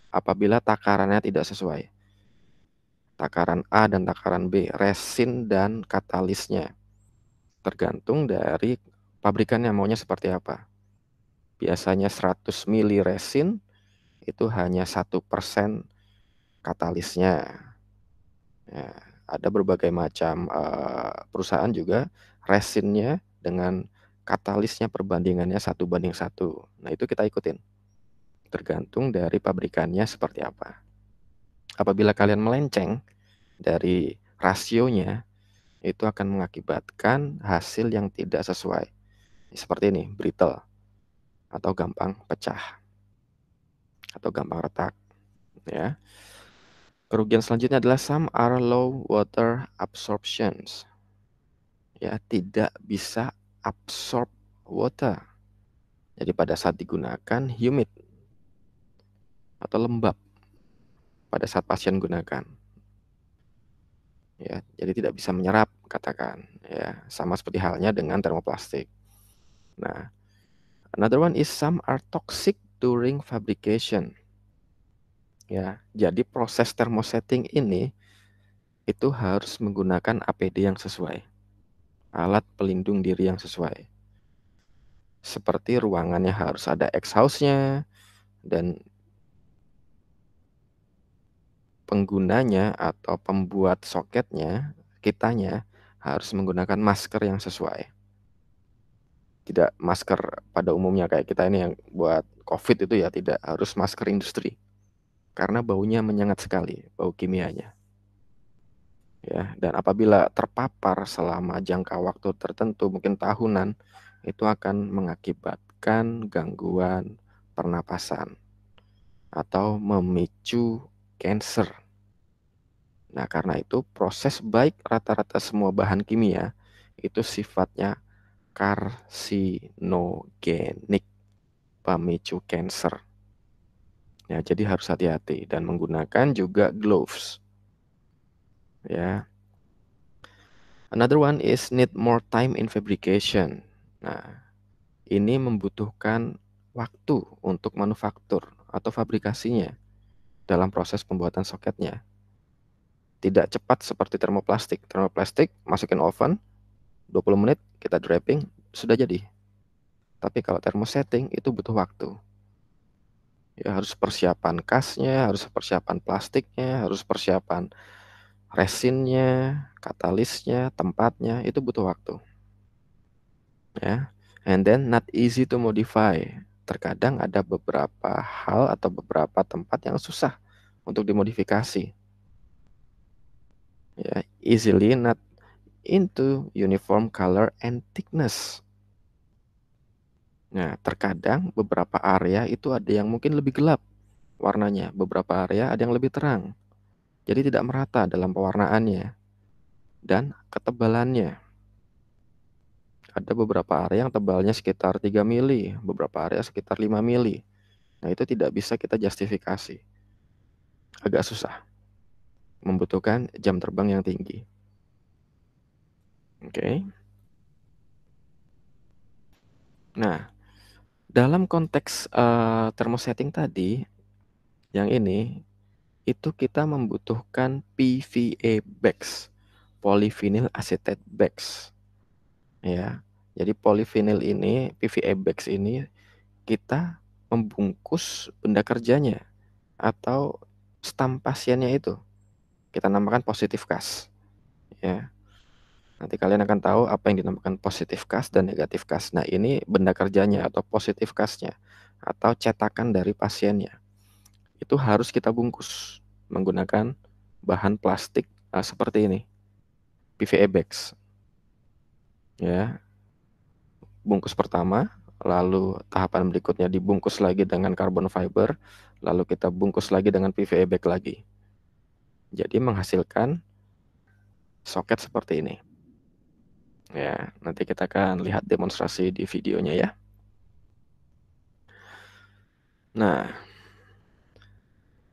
Apabila takarannya tidak sesuai takaran A dan takaran B, resin dan katalisnya. Tergantung dari pabrikannya maunya seperti apa. Biasanya 100 mili resin itu hanya 1% persen katalisnya. Ya, ada berbagai macam uh, perusahaan juga resinnya dengan katalisnya perbandingannya satu banding satu. Nah itu kita ikutin. Tergantung dari pabrikannya seperti apa apabila kalian melenceng dari rasionya, itu akan mengakibatkan hasil yang tidak sesuai. Seperti ini, brittle atau gampang pecah atau gampang retak, ya. Kerugian selanjutnya adalah some are low water absorptions. Ya, tidak bisa absorb water. Jadi pada saat digunakan humid atau lembab pada saat pasien gunakan. Ya, jadi tidak bisa menyerap katakan ya, sama seperti halnya dengan termoplastik. Nah, another one is some are toxic during fabrication. Ya, jadi proses thermosetting ini itu harus menggunakan APD yang sesuai. Alat pelindung diri yang sesuai. Seperti ruangannya harus ada exhaust-nya dan penggunanya atau pembuat soketnya, kitanya harus menggunakan masker yang sesuai. Tidak masker pada umumnya kayak kita ini yang buat COVID itu ya tidak harus masker industri. Karena baunya menyengat sekali, bau kimianya. Ya, dan apabila terpapar selama jangka waktu tertentu, mungkin tahunan, itu akan mengakibatkan gangguan pernapasan atau memicu cancer. Nah, karena itu proses baik rata-rata semua bahan kimia itu sifatnya karsinogenik pemicu cancer. Ya, jadi harus hati-hati dan menggunakan juga gloves. Ya. Another one is need more time in fabrication. Nah, ini membutuhkan waktu untuk manufaktur atau fabrikasinya dalam proses pembuatan soketnya. Tidak cepat seperti termoplastik. Termoplastik masukin oven, 20 menit kita draping, sudah jadi. Tapi kalau thermosetting itu butuh waktu. Ya harus persiapan kasnya, harus persiapan plastiknya, harus persiapan resinnya, katalisnya, tempatnya itu butuh waktu. Ya. And then not easy to modify terkadang ada beberapa hal atau beberapa tempat yang susah untuk dimodifikasi. Ya, easily not into uniform color and thickness. Nah, terkadang beberapa area itu ada yang mungkin lebih gelap warnanya, beberapa area ada yang lebih terang. Jadi tidak merata dalam pewarnaannya dan ketebalannya. Ada beberapa area yang tebalnya sekitar 3 mili, beberapa area sekitar 5 mili. Nah, itu tidak bisa kita justifikasi. Agak susah. Membutuhkan jam terbang yang tinggi. Oke. Okay. Nah, dalam konteks uh, eh, thermosetting tadi, yang ini itu kita membutuhkan PVA bags, polyvinyl acetate bags. Ya. Jadi polifenil ini, pva bags ini kita membungkus benda kerjanya atau stam pasiennya itu. Kita namakan positif kas. Ya. Nanti kalian akan tahu apa yang dinamakan positif kas dan negatif kas. Nah, ini benda kerjanya atau positif kasnya atau cetakan dari pasiennya. Itu harus kita bungkus menggunakan bahan plastik eh, seperti ini. PVA bags. Ya, bungkus pertama, lalu tahapan berikutnya dibungkus lagi dengan carbon fiber, lalu kita bungkus lagi dengan PVA e bag lagi. Jadi menghasilkan soket seperti ini. Ya, nanti kita akan lihat demonstrasi di videonya ya. Nah,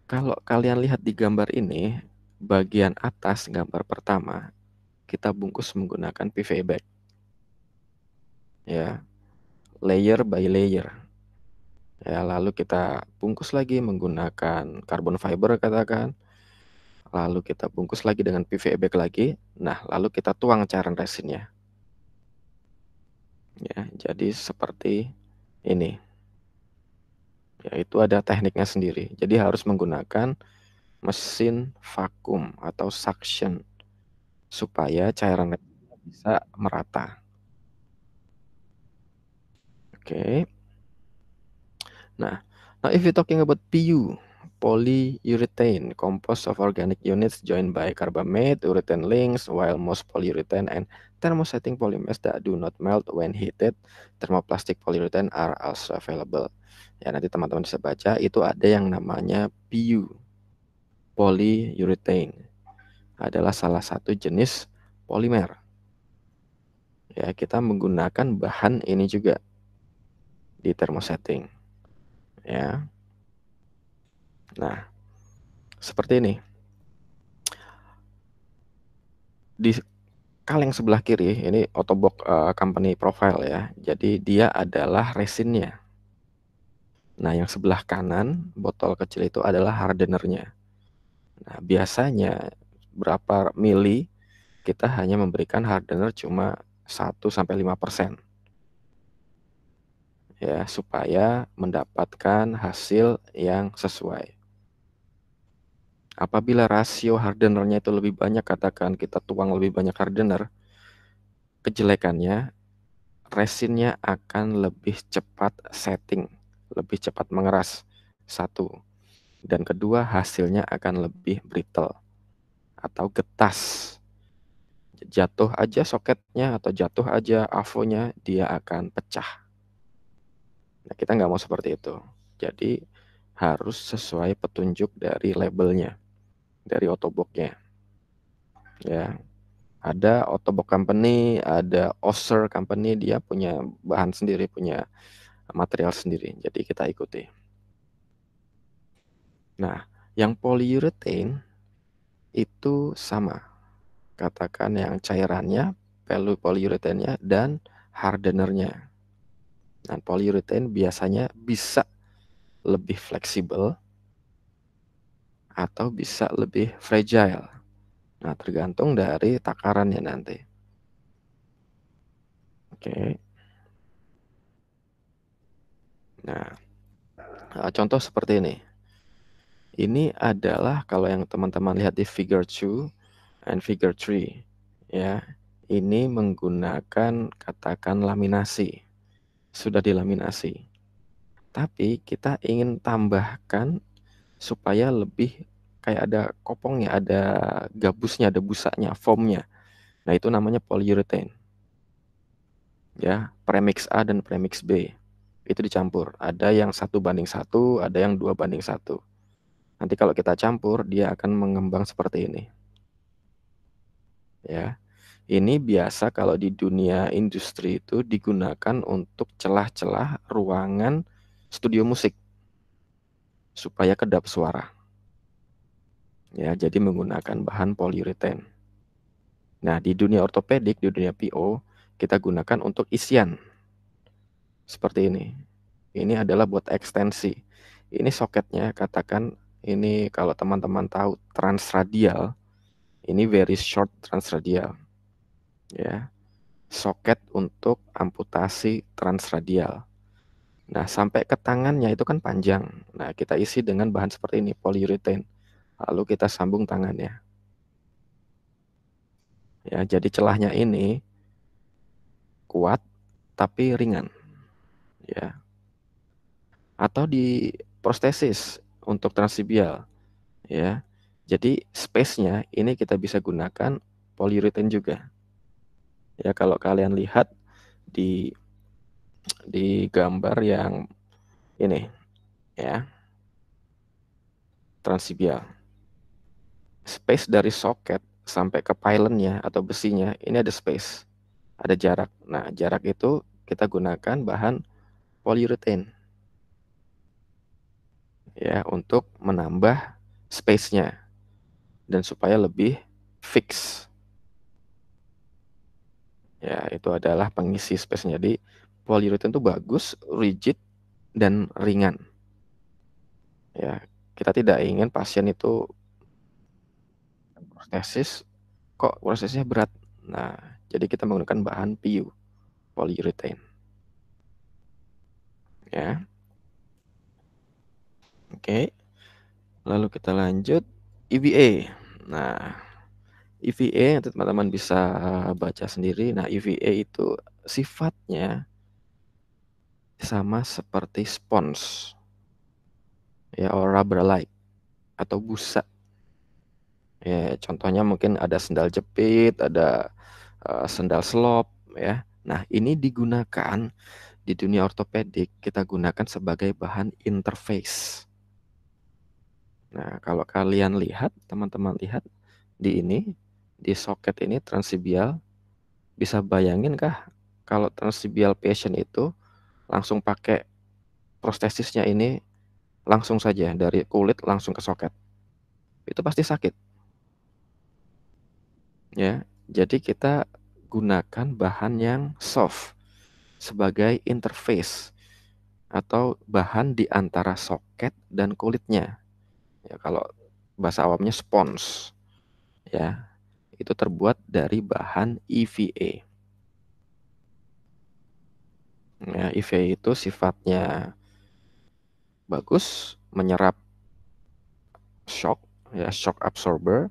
kalau kalian lihat di gambar ini, bagian atas gambar pertama kita bungkus menggunakan PVA e bag ya layer by layer ya lalu kita bungkus lagi menggunakan carbon fiber katakan lalu kita bungkus lagi dengan PVA bag lagi nah lalu kita tuang cairan resinnya ya jadi seperti ini ya itu ada tekniknya sendiri jadi harus menggunakan mesin vakum atau suction supaya cairan bisa merata Okay. nah, now if you're talking about PU, polyurethane, composed of organic units joined by carbamate, urethane links, while most polyurethane and thermosetting polymers that do not melt when heated, thermoplastic polyurethane are also available. Ya, nanti teman-teman bisa baca itu ada yang namanya PU, polyurethane. Adalah salah satu jenis polimer. Ya, kita menggunakan bahan ini juga di thermosetting. Ya. Nah, seperti ini. Di kaleng sebelah kiri ini Otobok uh, company profile ya. Jadi dia adalah resinnya. Nah, yang sebelah kanan botol kecil itu adalah hardenernya. Nah, biasanya berapa mili kita hanya memberikan hardener cuma 1 sampai 5 persen ya supaya mendapatkan hasil yang sesuai. Apabila rasio hardenernya itu lebih banyak, katakan kita tuang lebih banyak hardener, kejelekannya resinnya akan lebih cepat setting, lebih cepat mengeras. Satu. Dan kedua, hasilnya akan lebih brittle atau getas. Jatuh aja soketnya atau jatuh aja avonya, dia akan pecah Nah, kita nggak mau seperti itu. Jadi harus sesuai petunjuk dari labelnya, dari otoboknya. Ya, ada otobok company, ada Oser company, dia punya bahan sendiri, punya material sendiri. Jadi kita ikuti. Nah, yang polyurethane itu sama. Katakan yang cairannya, polyurethane-nya dan hardenernya. Nah, polyurethane biasanya bisa lebih fleksibel atau bisa lebih fragile. Nah, tergantung dari takarannya nanti. Oke. Nah, eh, contoh seperti ini. Ini adalah kalau yang teman-teman lihat di figure 2 and figure 3 ya. Ini menggunakan katakan laminasi sudah dilaminasi. Tapi kita ingin tambahkan supaya lebih kayak ada kopongnya, ada gabusnya, ada busanya, foamnya. Nah itu namanya polyurethane. Ya, premix A dan premix B itu dicampur. Ada yang satu banding satu, ada yang dua banding satu. Nanti kalau kita campur, dia akan mengembang seperti ini. Ya, ini biasa kalau di dunia industri itu digunakan untuk celah-celah ruangan studio musik supaya kedap suara. Ya, jadi menggunakan bahan poliuretan. Nah, di dunia ortopedik, di dunia PO, kita gunakan untuk isian. Seperti ini. Ini adalah buat ekstensi. Ini soketnya katakan ini kalau teman-teman tahu transradial, ini very short transradial ya soket untuk amputasi transradial. Nah, sampai ke tangannya itu kan panjang. Nah, kita isi dengan bahan seperti ini, polyurethane. Lalu kita sambung tangannya. Ya, jadi celahnya ini kuat tapi ringan. Ya. Atau di prostesis untuk transibial. Ya. Jadi space-nya ini kita bisa gunakan polyurethane juga. Ya kalau kalian lihat di di gambar yang ini ya transibial space dari soket sampai ke pylonnya atau besinya ini ada space ada jarak nah jarak itu kita gunakan bahan polyurethane ya untuk menambah space-nya dan supaya lebih fix ya itu adalah pengisi space -nya. jadi polyurethane itu bagus rigid dan ringan ya kita tidak ingin pasien itu prostesis kok prosesnya berat nah jadi kita menggunakan bahan PU polyurethane ya oke lalu kita lanjut EVA nah EVA nanti teman-teman bisa eh, baca sendiri. Nah, EVA itu sifatnya sama seperti spons ya or rubber like atau busa ya contohnya mungkin ada sendal jepit ada uh, sendal slop ya nah ini digunakan di dunia ortopedik kita gunakan sebagai bahan interface nah kalau kalian lihat teman-teman lihat di ini di soket ini transibial bisa bayangin kah kalau transibial patient itu langsung pakai prostesisnya ini langsung saja dari kulit langsung ke soket itu pasti sakit ya jadi kita gunakan bahan yang soft sebagai interface atau bahan di antara soket dan kulitnya ya kalau bahasa awamnya spons ya itu terbuat dari bahan EVA. Ya, EVA itu sifatnya bagus, menyerap shock, ya shock absorber,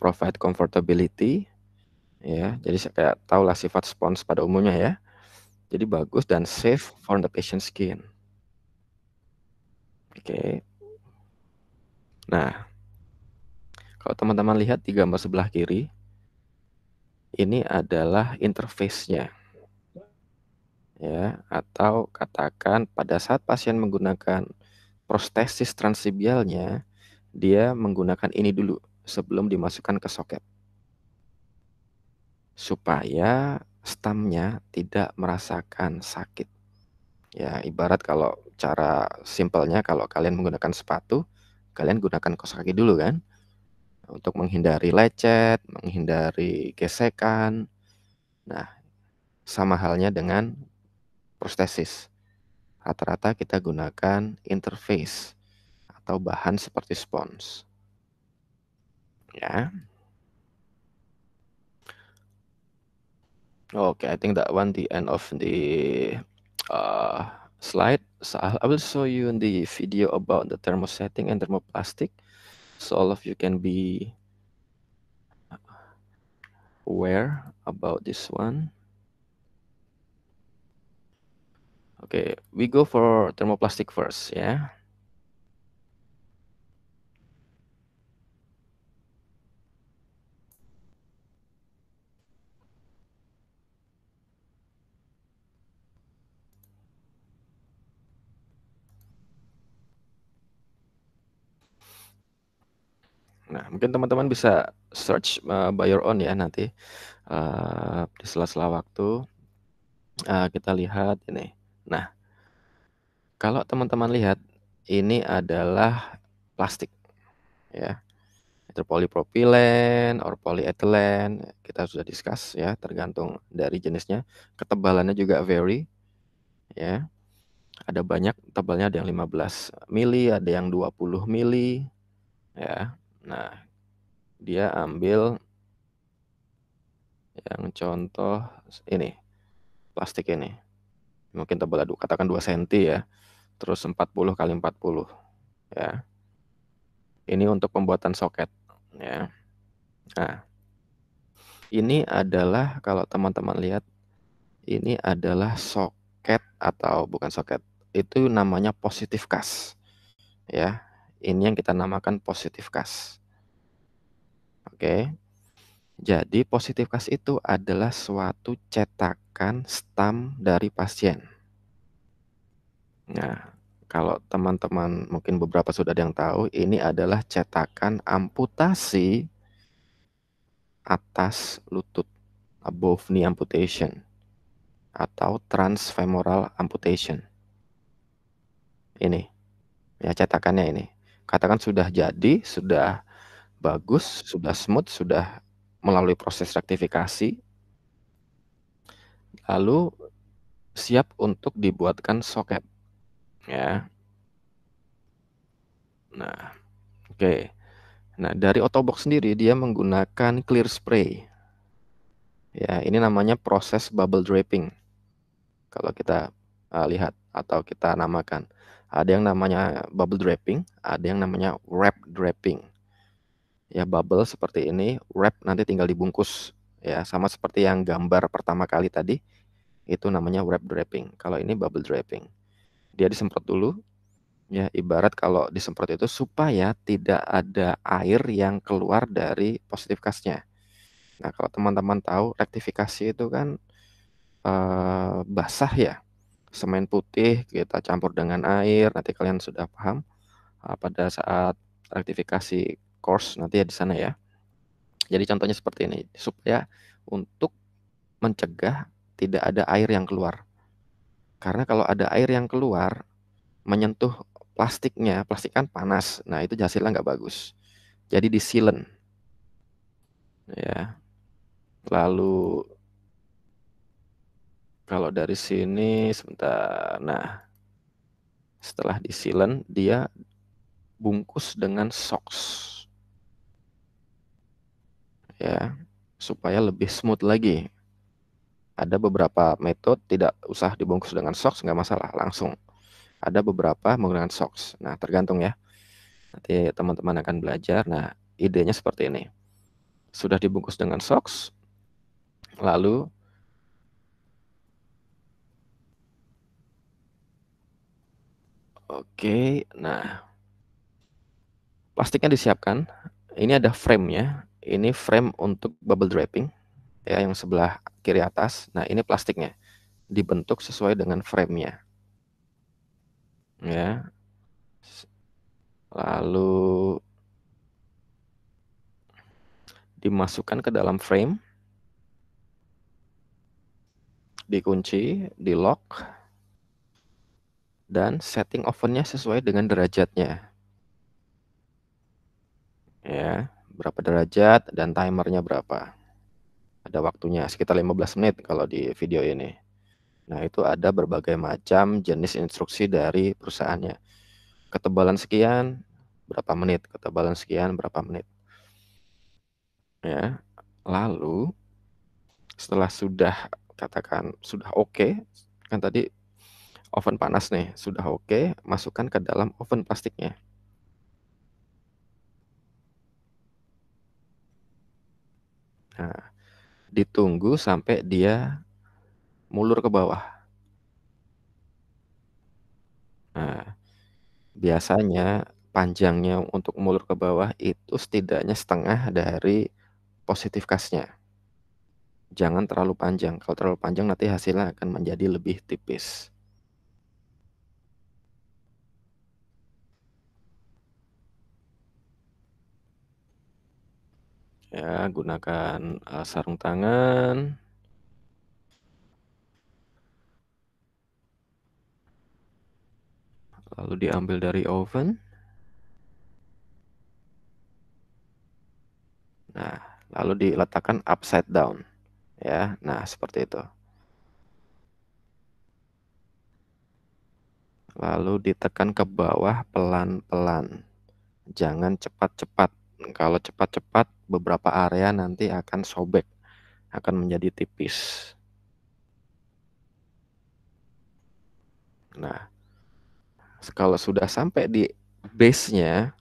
provide comfortability, ya. Jadi saya tahu lah sifat spons pada umumnya ya. Jadi bagus dan safe for the patient skin. Oke. Okay. Nah, kalau teman-teman lihat di gambar sebelah kiri, ini adalah interface-nya. Ya, atau katakan pada saat pasien menggunakan prostesis transibialnya, dia menggunakan ini dulu sebelum dimasukkan ke soket. Supaya stamnya tidak merasakan sakit. Ya, ibarat kalau cara simpelnya kalau kalian menggunakan sepatu, kalian gunakan kos kaki dulu kan? untuk menghindari lecet, menghindari gesekan. Nah, sama halnya dengan prostesis. Rata-rata kita gunakan interface atau bahan seperti spons. Ya. Okay, I think that one the end of the uh, slide. So I will show you in the video about the thermosetting and thermoplastic. so all of you can be aware about this one okay we go for thermoplastic first yeah Nah, mungkin teman-teman bisa search uh, by your own ya nanti uh, di sela-sela waktu uh, kita lihat ini. Nah, kalau teman-teman lihat ini adalah plastik ya itu polipropilen or polyethylene kita sudah discuss ya tergantung dari jenisnya ketebalannya juga vary ya ada banyak tebalnya ada yang 15 mili ada yang 20 mili ya Nah, dia ambil yang contoh ini, plastik ini. Mungkin tebal aduk, katakan 2 cm ya. Terus 40 kali 40 ya. Ini untuk pembuatan soket ya. Nah, ini adalah kalau teman-teman lihat ini adalah soket atau bukan soket. Itu namanya positif kas. Ya, ini yang kita namakan positif kas. Oke. Jadi positif kas itu adalah suatu cetakan stam dari pasien. Nah, kalau teman-teman mungkin beberapa sudah ada yang tahu, ini adalah cetakan amputasi atas lutut, above knee amputation atau transfemoral amputation. Ini. Ya cetakannya ini katakan sudah jadi, sudah bagus, sudah smooth, sudah melalui proses rektifikasi, lalu siap untuk dibuatkan soket. Ya. Nah, oke. Okay. Nah, dari Otobox sendiri dia menggunakan clear spray. Ya, ini namanya proses bubble draping. Kalau kita uh, lihat atau kita namakan. Ada yang namanya bubble draping, ada yang namanya wrap draping. Ya bubble seperti ini, wrap nanti tinggal dibungkus. Ya sama seperti yang gambar pertama kali tadi, itu namanya wrap draping. Kalau ini bubble draping, dia disemprot dulu. Ya ibarat kalau disemprot itu supaya tidak ada air yang keluar dari positif gasnya. Nah kalau teman-teman tahu rektifikasi itu kan eh, basah ya semen putih kita campur dengan air. Nanti kalian sudah paham uh, pada saat rektifikasi course nanti ya di sana ya. Jadi contohnya seperti ini supaya untuk mencegah tidak ada air yang keluar. Karena kalau ada air yang keluar menyentuh plastiknya, plastik kan panas. Nah, itu hasilnya nggak bagus. Jadi disilen. Ya. Lalu kalau dari sini sebentar. Nah, setelah disilen dia bungkus dengan socks. Ya, supaya lebih smooth lagi. Ada beberapa metode tidak usah dibungkus dengan socks nggak masalah langsung. Ada beberapa menggunakan socks. Nah, tergantung ya. Nanti teman-teman akan belajar. Nah, idenya seperti ini. Sudah dibungkus dengan socks, lalu Oke, nah plastiknya disiapkan. Ini ada framenya. Ini frame untuk bubble draping ya yang sebelah kiri atas. Nah ini plastiknya dibentuk sesuai dengan framenya. Ya, lalu dimasukkan ke dalam frame, dikunci, di lock, dan setting ovennya sesuai dengan derajatnya. Ya, berapa derajat dan timernya berapa. Ada waktunya sekitar 15 menit kalau di video ini. Nah, itu ada berbagai macam jenis instruksi dari perusahaannya. Ketebalan sekian, berapa menit, ketebalan sekian, berapa menit. Ya. Lalu setelah sudah katakan sudah oke okay, kan tadi oven panas nih, sudah oke, masukkan ke dalam oven plastiknya. Nah, ditunggu sampai dia mulur ke bawah. Nah, biasanya panjangnya untuk mulur ke bawah itu setidaknya setengah dari positif kasnya. Jangan terlalu panjang. Kalau terlalu panjang nanti hasilnya akan menjadi lebih tipis. Ya, gunakan uh, sarung tangan. Lalu diambil dari oven. Nah, lalu diletakkan upside down. Ya, nah seperti itu. Lalu ditekan ke bawah pelan-pelan. Jangan cepat-cepat. Kalau cepat-cepat beberapa area nanti akan sobek, akan menjadi tipis. Nah, kalau sudah sampai di base-nya,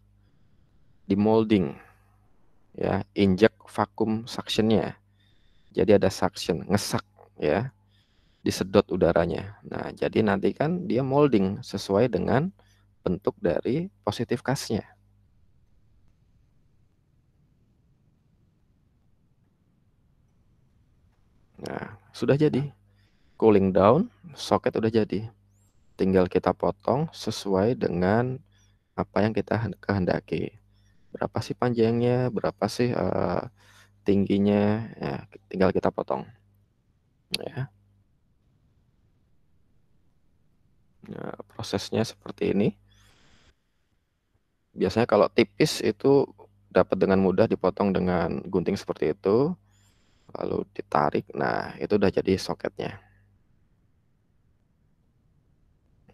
di molding, ya, injek vakum suction-nya Jadi ada suction, ngesak, ya, disedot udaranya. Nah, jadi nanti kan dia molding sesuai dengan bentuk dari positif kasnya. Nah, sudah jadi. Cooling down, soket udah jadi. Tinggal kita potong sesuai dengan apa yang kita kehendaki. Berapa sih panjangnya, berapa sih uh, tingginya, ya, tinggal kita potong. Ya. Nah, prosesnya seperti ini. Biasanya kalau tipis itu dapat dengan mudah dipotong dengan gunting seperti itu lalu ditarik nah itu udah jadi soketnya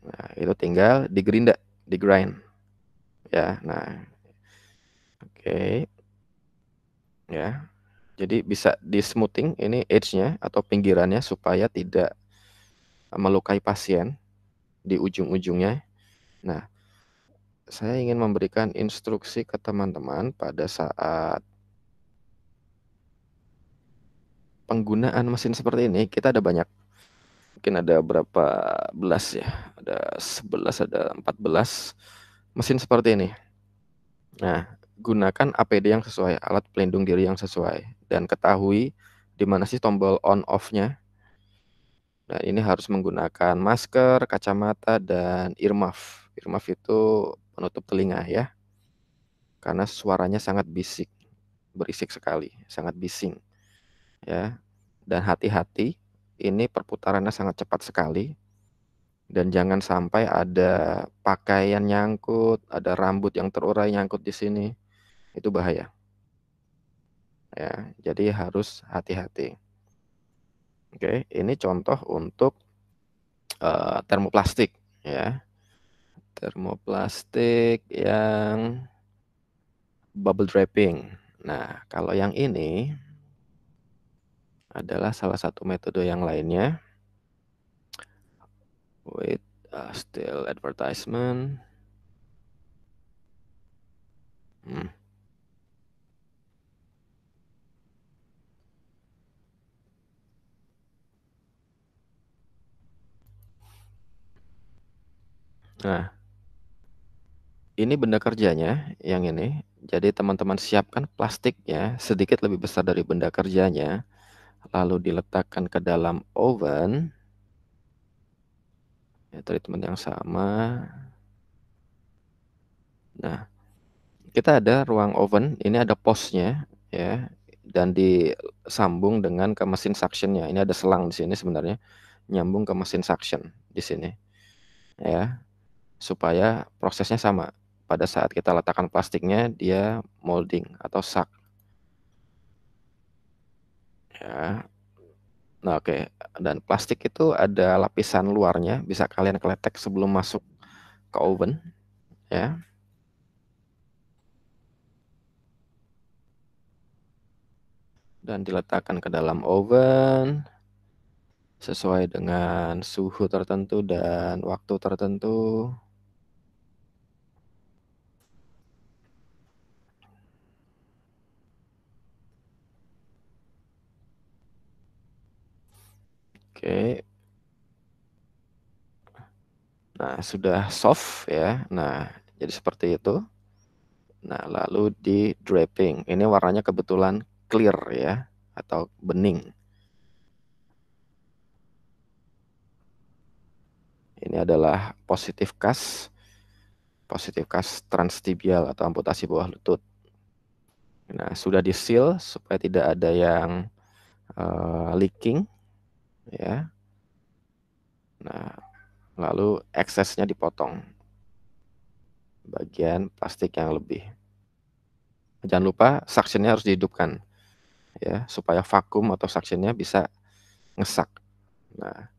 nah itu tinggal digerinda digrind ya nah oke okay. ya jadi bisa di smoothing ini edge-nya atau pinggirannya supaya tidak melukai pasien di ujung-ujungnya nah saya ingin memberikan instruksi ke teman-teman pada saat penggunaan mesin seperti ini kita ada banyak. Mungkin ada berapa belas ya. Ada sebelas ada empat belas mesin seperti ini. Nah, gunakan APD yang sesuai, alat pelindung diri yang sesuai dan ketahui di mana sih tombol on off-nya. Nah, ini harus menggunakan masker, kacamata dan earmuff. Earmuff itu penutup telinga ya. Karena suaranya sangat bisik, berisik sekali, sangat bising ya. Dan hati-hati, ini perputarannya sangat cepat sekali. Dan jangan sampai ada pakaian nyangkut, ada rambut yang terurai nyangkut di sini. Itu bahaya. Ya, jadi harus hati-hati. Oke, ini contoh untuk uh, termoplastik ya. Termoplastik yang bubble wrapping. Nah, kalau yang ini adalah salah satu metode yang lainnya. Wait, uh, still advertisement. Hmm. Nah, ini benda kerjanya yang ini. Jadi teman-teman siapkan plastiknya sedikit lebih besar dari benda kerjanya lalu diletakkan ke dalam oven ya, treatment yang sama nah kita ada ruang oven ini ada posnya ya dan disambung dengan ke mesin suctionnya ini ada selang di sini sebenarnya nyambung ke mesin suction di sini ya supaya prosesnya sama pada saat kita letakkan plastiknya dia molding atau suck ya. Nah, oke. Okay. Dan plastik itu ada lapisan luarnya, bisa kalian keletek sebelum masuk ke oven, ya. Dan diletakkan ke dalam oven sesuai dengan suhu tertentu dan waktu tertentu. Oke. Nah, sudah soft ya. Nah, jadi seperti itu. Nah, lalu di draping. Ini warnanya kebetulan clear ya atau bening. Ini adalah positif kas positif kas transtibial atau amputasi bawah lutut. Nah, sudah di seal supaya tidak ada yang uh, leaking ya. Nah, lalu eksesnya dipotong bagian plastik yang lebih. Jangan lupa suctionnya harus dihidupkan ya supaya vakum atau suctionnya bisa ngesak. Nah,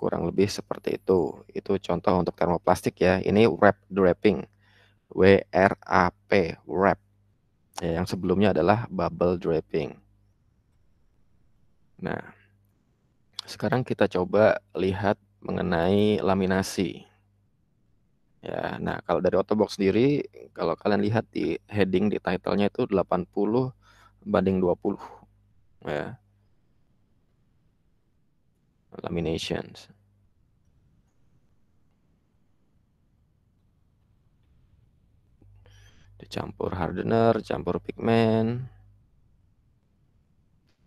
kurang lebih seperti itu. Itu contoh untuk termoplastik ya. Ini wrap wrapping. W R A P wrap. Ya, yang sebelumnya adalah bubble draping Nah, sekarang kita coba lihat mengenai laminasi. Ya, nah kalau dari Otobox sendiri, kalau kalian lihat di heading di title-nya itu 80 banding 20. Ya. Laminations. Dicampur hardener, campur pigmen.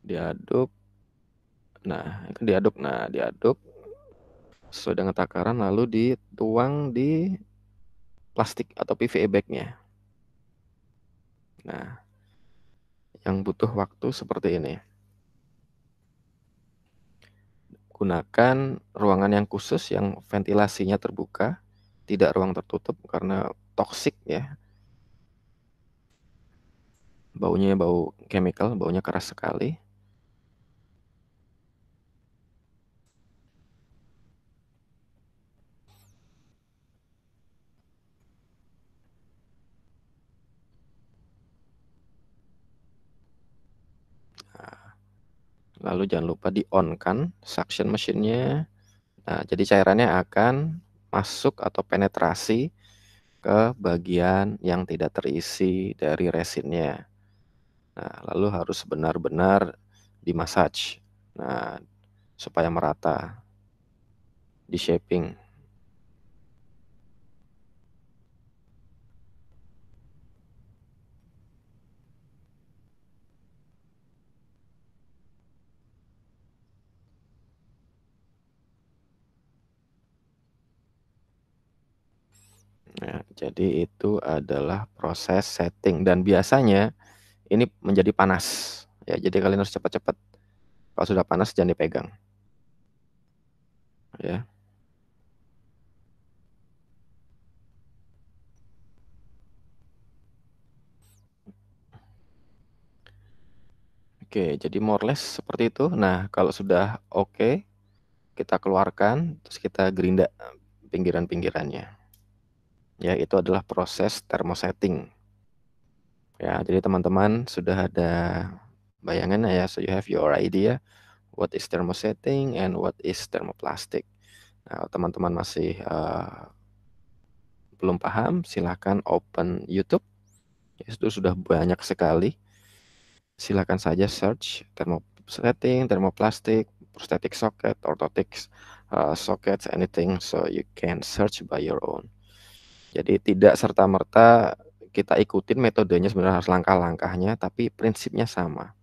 Diaduk Nah, itu diaduk. Nah, diaduk sesuai dengan takaran lalu dituang di plastik atau PVA bagnya. Nah, yang butuh waktu seperti ini. Gunakan ruangan yang khusus yang ventilasinya terbuka, tidak ruang tertutup karena toksik ya. Baunya bau chemical, baunya keras sekali Lalu jangan lupa di on kan suction mesinnya. Nah, jadi cairannya akan masuk atau penetrasi ke bagian yang tidak terisi dari resinnya. Nah, lalu harus benar-benar massage Nah, supaya merata. Di shaping. Ya, jadi itu adalah proses setting dan biasanya ini menjadi panas. Ya, jadi kalian harus cepat-cepat. Kalau sudah panas jangan dipegang. Ya. Oke, jadi more or less seperti itu. Nah, kalau sudah oke, okay, kita keluarkan, terus kita gerinda pinggiran-pinggirannya ya itu adalah proses thermosetting. Ya, jadi teman-teman sudah ada bayangan ya, so you have your idea what is thermosetting and what is thermoplastic. Nah, teman-teman masih uh, belum paham, silahkan open YouTube. Ya, itu sudah banyak sekali. Silahkan saja search thermosetting, thermoplastic, prosthetic socket, orthotics, uh, sockets, anything. So you can search by your own. Jadi tidak serta-merta kita ikutin metodenya sebenarnya harus langkah-langkahnya tapi prinsipnya sama.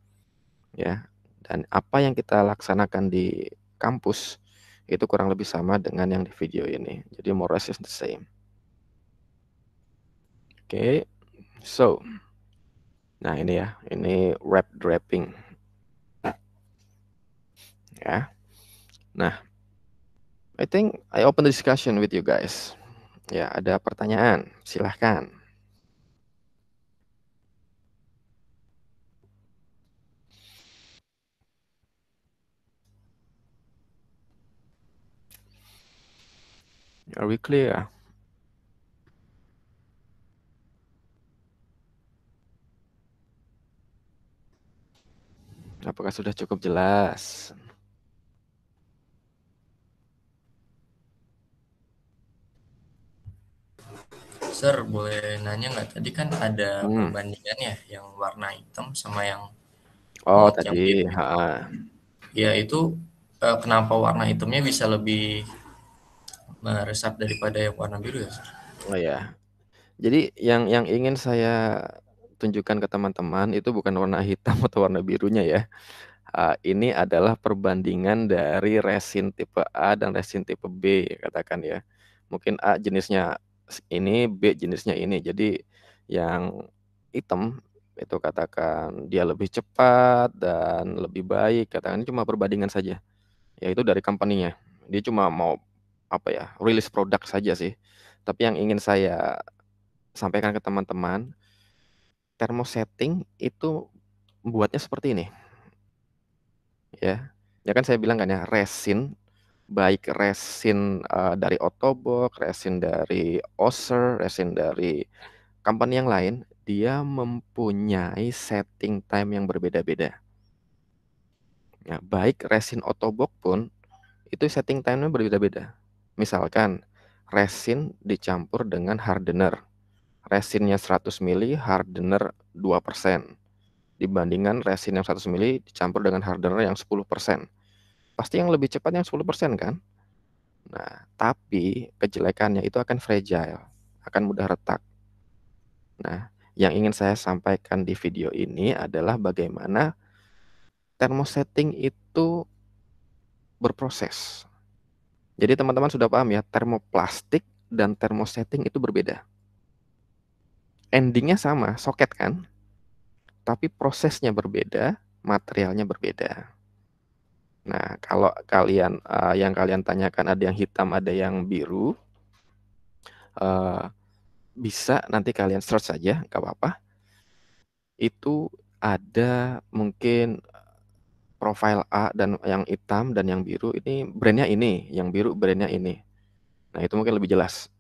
Ya. Dan apa yang kita laksanakan di kampus itu kurang lebih sama dengan yang di video ini. Jadi more or less the same. Oke. Okay. So. Nah, ini ya. Ini wrap wrapping, Ya. Nah, I think I open the discussion with you guys. Ya, ada pertanyaan. Silahkan. Are we clear? Apakah sudah cukup jelas? Sir, boleh nanya nggak? Tadi kan ada hmm. ya yang warna hitam sama yang Oh, tadi. Yang ya, itu uh, kenapa warna hitamnya bisa lebih meresap daripada yang warna biru ya, Sir? Oh ya. Jadi yang yang ingin saya tunjukkan ke teman-teman itu bukan warna hitam atau warna birunya ya. Uh, ini adalah perbandingan dari resin tipe A dan resin tipe B katakan ya. Mungkin A jenisnya ini B jenisnya ini. Jadi yang hitam itu katakan dia lebih cepat dan lebih baik katakan ini cuma perbandingan saja yaitu dari company-nya dia cuma mau apa ya rilis produk saja sih tapi yang ingin saya sampaikan ke teman-teman thermosetting itu buatnya seperti ini ya ya kan saya bilang kan ya resin baik resin uh, dari Otobok, resin dari Oser, resin dari company yang lain, dia mempunyai setting time yang berbeda-beda. Ya, baik resin Otobok pun itu setting time-nya berbeda-beda. Misalkan resin dicampur dengan hardener. Resinnya 100 mili, hardener 2%. Dibandingkan resin yang 100 mili dicampur dengan hardener yang 10% pasti yang lebih cepat yang 10% kan? Nah, tapi kejelekannya itu akan fragile, akan mudah retak. Nah, yang ingin saya sampaikan di video ini adalah bagaimana thermosetting itu berproses. Jadi teman-teman sudah paham ya, termoplastik dan termosetting itu berbeda. Endingnya sama, soket kan? Tapi prosesnya berbeda, materialnya berbeda. Nah, kalau kalian uh, yang kalian tanyakan ada yang hitam, ada yang biru, uh, bisa nanti kalian search saja, nggak apa-apa. Itu ada mungkin profil A dan yang hitam dan yang biru ini brandnya ini, yang biru brandnya ini. Nah, itu mungkin lebih jelas.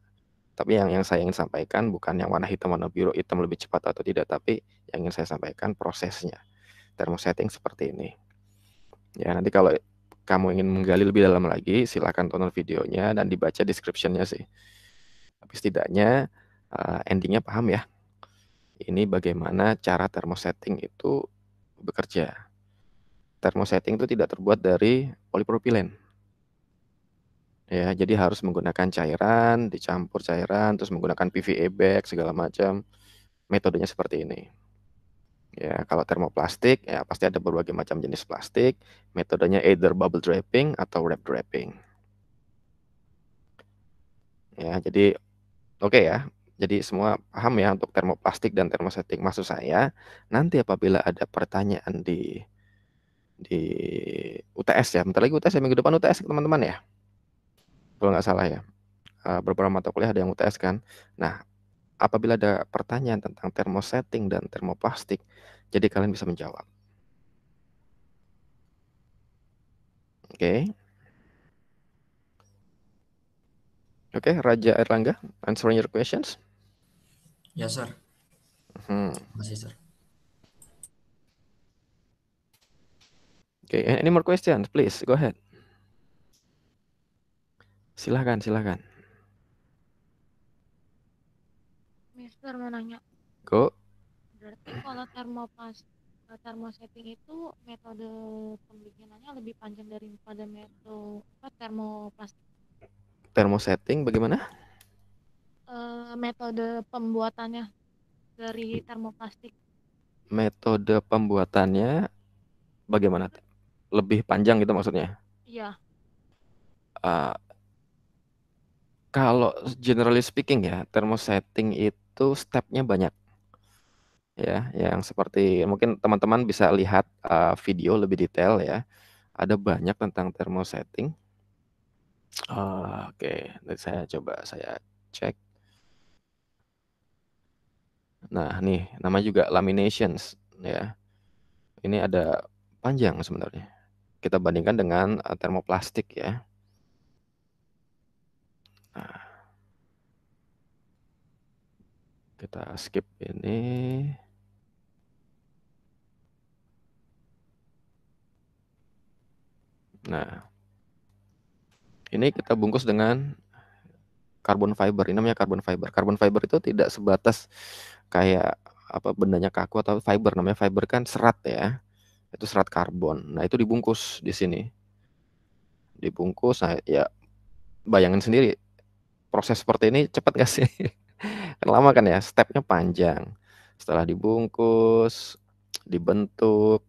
Tapi yang yang saya ingin sampaikan bukan yang warna hitam warna biru hitam lebih cepat atau tidak, tapi yang ingin saya sampaikan prosesnya. termosetting seperti ini. Ya, nanti kalau kamu ingin menggali lebih dalam lagi, silakan tonton videonya dan dibaca description sih. Tapi setidaknya uh, endingnya paham ya. Ini bagaimana cara thermosetting itu bekerja. Thermosetting itu tidak terbuat dari polipropilen. Ya, jadi harus menggunakan cairan, dicampur cairan, terus menggunakan PVA e bag segala macam. Metodenya seperti ini. Ya, kalau termoplastik ya pasti ada berbagai macam jenis plastik. Metodenya either bubble draping atau wrap draping Ya, jadi oke okay ya. Jadi semua paham ya untuk termoplastik dan termosetting maksud saya. Nanti apabila ada pertanyaan di di UTS ya, bentar lagi UTS ya minggu depan UTS ya, teman-teman ya. Kalau nggak salah ya. Eh, beberapa mata kuliah ada yang UTS kan. Nah, apabila ada pertanyaan tentang termosetting dan termoplastik, jadi kalian bisa menjawab. Oke. Okay. Oke, okay, Raja Erlangga, answering your questions. Ya, sir. Hmm. Masih, sir. Oke, okay, any more questions? Please, go ahead. Silahkan, silahkan. bentar mau nanya. Kok? Berarti kalau termopas eh, termosetting itu metode pembikinannya lebih panjang daripada metode apa termoplastik. Termosetting bagaimana? Uh, metode pembuatannya dari hmm. termoplastik. Metode pembuatannya bagaimana? Lebih panjang gitu maksudnya? Iya. Uh, kalau generally speaking ya, thermosetting itu itu stepnya banyak ya yang seperti mungkin teman-teman bisa lihat uh, video lebih detail ya ada banyak tentang thermosetting uh, oke okay. saya coba saya cek nah nih nama juga laminations ya ini ada panjang sebenarnya kita bandingkan dengan uh, termoplastik ya nah kita skip ini nah ini kita bungkus dengan carbon fiber ini namanya carbon fiber carbon fiber itu tidak sebatas kayak apa bendanya kaku atau fiber namanya fiber kan serat ya itu serat karbon nah itu dibungkus di sini dibungkus nah ya bayangin sendiri proses seperti ini cepat gak sih kan lama kan ya, stepnya panjang. Setelah dibungkus, dibentuk,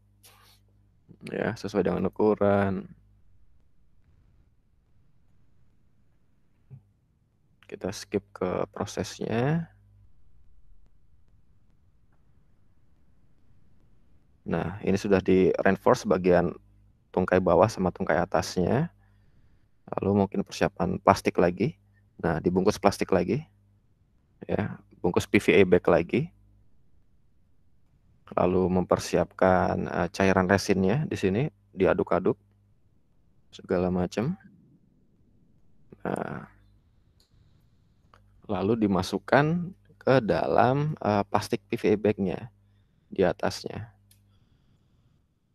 ya sesuai dengan ukuran. Kita skip ke prosesnya. Nah, ini sudah di reinforce bagian tungkai bawah sama tungkai atasnya. Lalu mungkin persiapan plastik lagi. Nah, dibungkus plastik lagi ya bungkus PVA bag lagi lalu mempersiapkan uh, cairan resinnya di sini diaduk-aduk segala macam nah, lalu dimasukkan ke dalam uh, plastik PVA bagnya di atasnya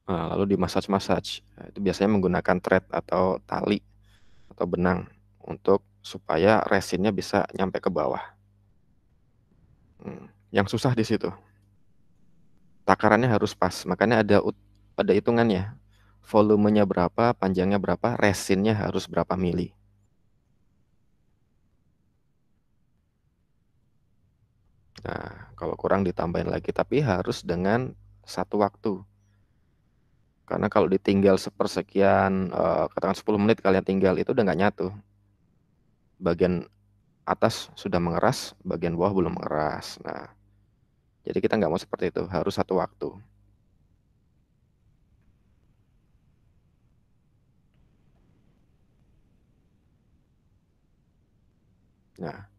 nah, lalu dimassage-massage nah, itu biasanya menggunakan thread atau tali atau benang untuk supaya resinnya bisa nyampe ke bawah Hmm. Yang susah di situ. Takarannya harus pas. Makanya ada ada hitungannya. Volumenya berapa, panjangnya berapa, resinnya harus berapa mili. Nah, kalau kurang ditambahin lagi, tapi harus dengan satu waktu. Karena kalau ditinggal sepersekian, eh, katakan 10 menit kalian tinggal, itu udah nggak nyatu. Bagian atas sudah mengeras, bagian bawah belum mengeras. Nah, jadi kita nggak mau seperti itu, harus satu waktu. Nah,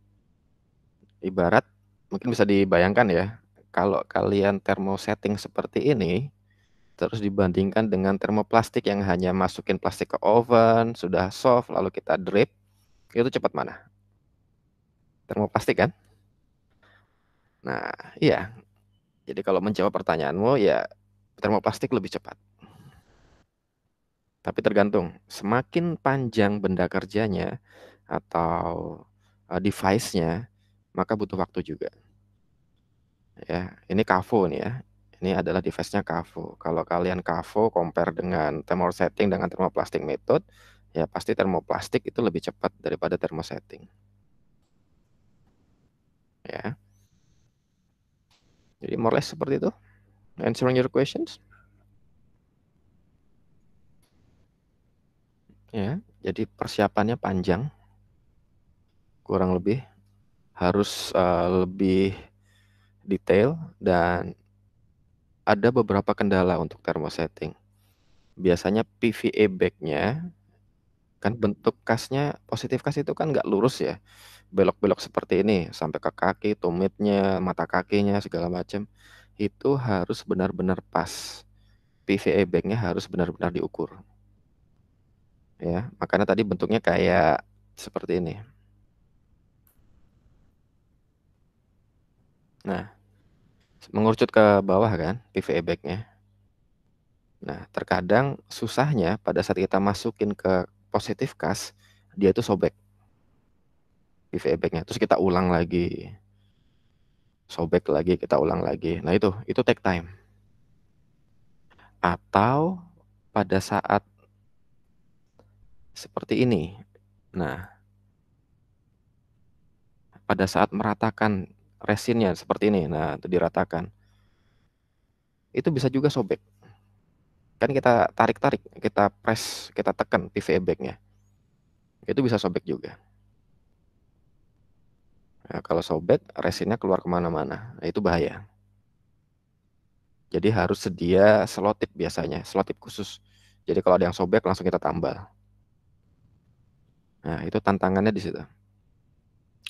ibarat mungkin bisa dibayangkan ya, kalau kalian termosetting seperti ini, terus dibandingkan dengan termoplastik yang hanya masukin plastik ke oven, sudah soft, lalu kita drip, itu cepat mana? termoplastik kan? Nah, iya. Jadi kalau menjawab pertanyaanmu ya termoplastik lebih cepat. Tapi tergantung, semakin panjang benda kerjanya atau eh, device-nya, maka butuh waktu juga. Ya, ini kavo nih ya. Ini adalah device-nya kavo. Kalau kalian kavo compare dengan termosetting dengan thermoplastic method, ya pasti thermoplastic itu lebih cepat daripada thermosetting ya. Jadi more or less seperti itu. Answering your questions. Ya, jadi persiapannya panjang. Kurang lebih harus uh, lebih detail dan ada beberapa kendala untuk thermosetting. Biasanya PVA e bag-nya kan bentuk kasnya positif kas itu kan nggak lurus ya belok-belok seperti ini sampai ke kaki, tumitnya, mata kakinya segala macam itu harus benar-benar pas. PVA e bagnya harus benar-benar diukur. Ya, makanya tadi bentuknya kayak seperti ini. Nah, mengurucut ke bawah kan PVA e bagnya. Nah, terkadang susahnya pada saat kita masukin ke positif kas, dia itu sobek tv ebeknya terus kita ulang lagi sobek lagi kita ulang lagi nah itu itu take time atau pada saat seperti ini nah pada saat meratakan resinnya seperti ini nah itu diratakan itu bisa juga sobek kan kita tarik-tarik kita press kita tekan PVA bag-nya. itu bisa sobek juga Nah, kalau sobek, resinnya keluar kemana-mana. Nah, itu bahaya. Jadi harus sedia selotip biasanya, selotip khusus. Jadi kalau ada yang sobek langsung kita tambal. Nah, itu tantangannya di situ.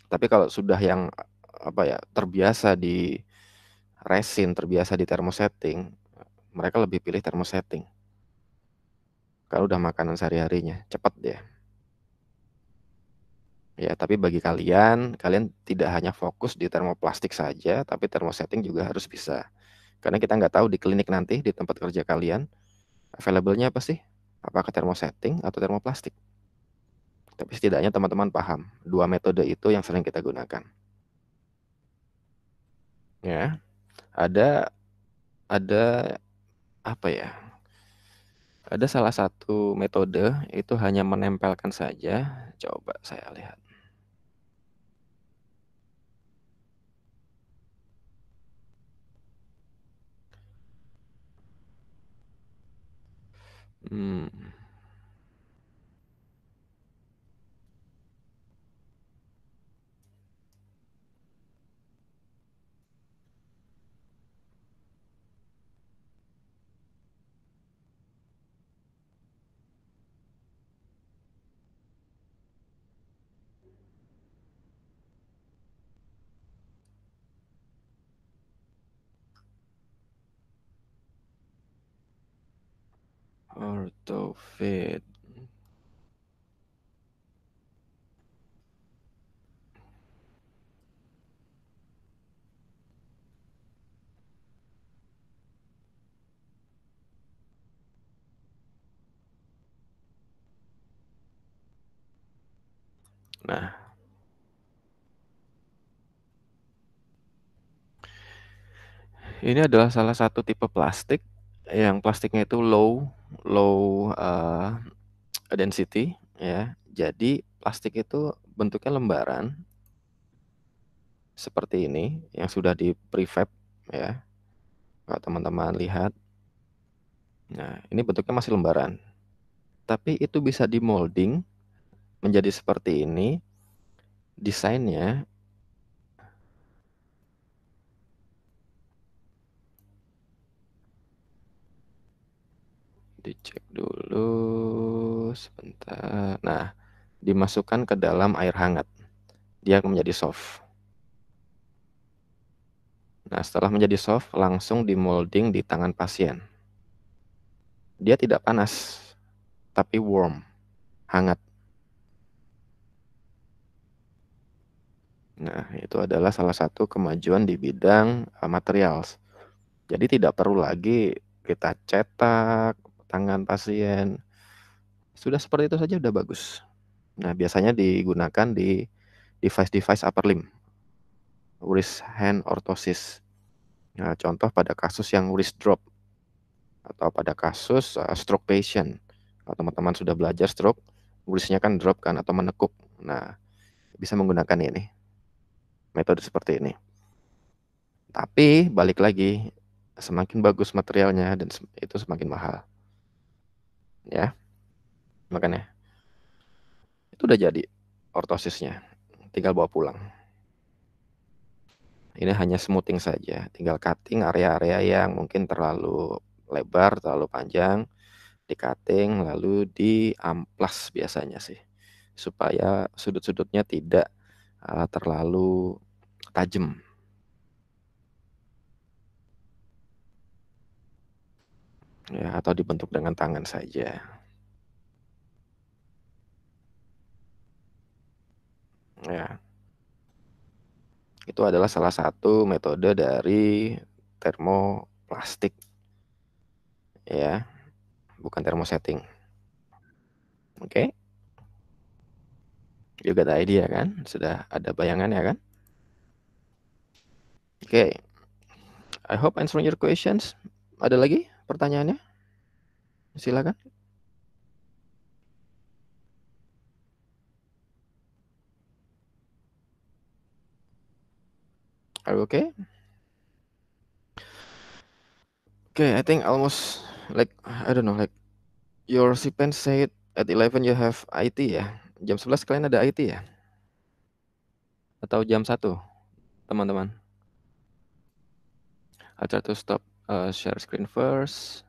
Tapi kalau sudah yang eh, apa ya, terbiasa di resin, terbiasa di thermosetting, mereka lebih pilih thermosetting. Kalau udah makanan sehari-harinya, cepat dia ya tapi bagi kalian kalian tidak hanya fokus di termoplastik saja tapi termosetting juga harus bisa karena kita nggak tahu di klinik nanti di tempat kerja kalian available-nya apa sih apakah termosetting atau termoplastik tapi setidaknya teman-teman paham dua metode itu yang sering kita gunakan ya ada ada apa ya ada salah satu metode itu hanya menempelkan saja. Coba saya lihat. Hmm. Ortoped. Nah, ini adalah salah satu tipe plastik yang plastiknya itu low low uh, density ya. Jadi plastik itu bentuknya lembaran seperti ini yang sudah di prefab ya. Kalau teman-teman lihat. Nah, ini bentuknya masih lembaran. Tapi itu bisa di molding menjadi seperti ini desainnya dicek dulu sebentar. Nah, dimasukkan ke dalam air hangat. Dia menjadi soft. Nah, setelah menjadi soft, langsung dimolding di tangan pasien. Dia tidak panas, tapi warm, hangat. Nah, itu adalah salah satu kemajuan di bidang eh, materials. Jadi tidak perlu lagi kita cetak, tangan pasien. Sudah seperti itu saja sudah bagus. Nah, biasanya digunakan di device-device upper limb. Wrist hand orthosis. Nah, contoh pada kasus yang wrist drop atau pada kasus uh, stroke patient. Kalau teman-teman sudah belajar stroke, wristnya kan drop kan atau menekuk. Nah, bisa menggunakan ini. Metode seperti ini. Tapi balik lagi, semakin bagus materialnya dan itu semakin mahal ya makanya itu udah jadi ortosisnya tinggal bawa pulang ini hanya smoothing saja tinggal cutting area-area yang mungkin terlalu lebar terlalu panjang di cutting lalu di amplas biasanya sih supaya sudut-sudutnya tidak eh, terlalu tajam ya, atau dibentuk dengan tangan saja. Ya. Itu adalah salah satu metode dari termoplastik. Ya. Bukan termosetting. Oke. Okay? juga ada idea kan? Sudah ada bayangannya kan? Oke. Okay. I hope answering your questions. Ada lagi? pertanyaannya? Silakan. Are you okay? Okay, I think almost like I don't know like your sequence said at 11 you have IT ya. Jam 11 kalian ada IT ya? Atau jam 1, teman-teman? I try to stop uh, share screen first.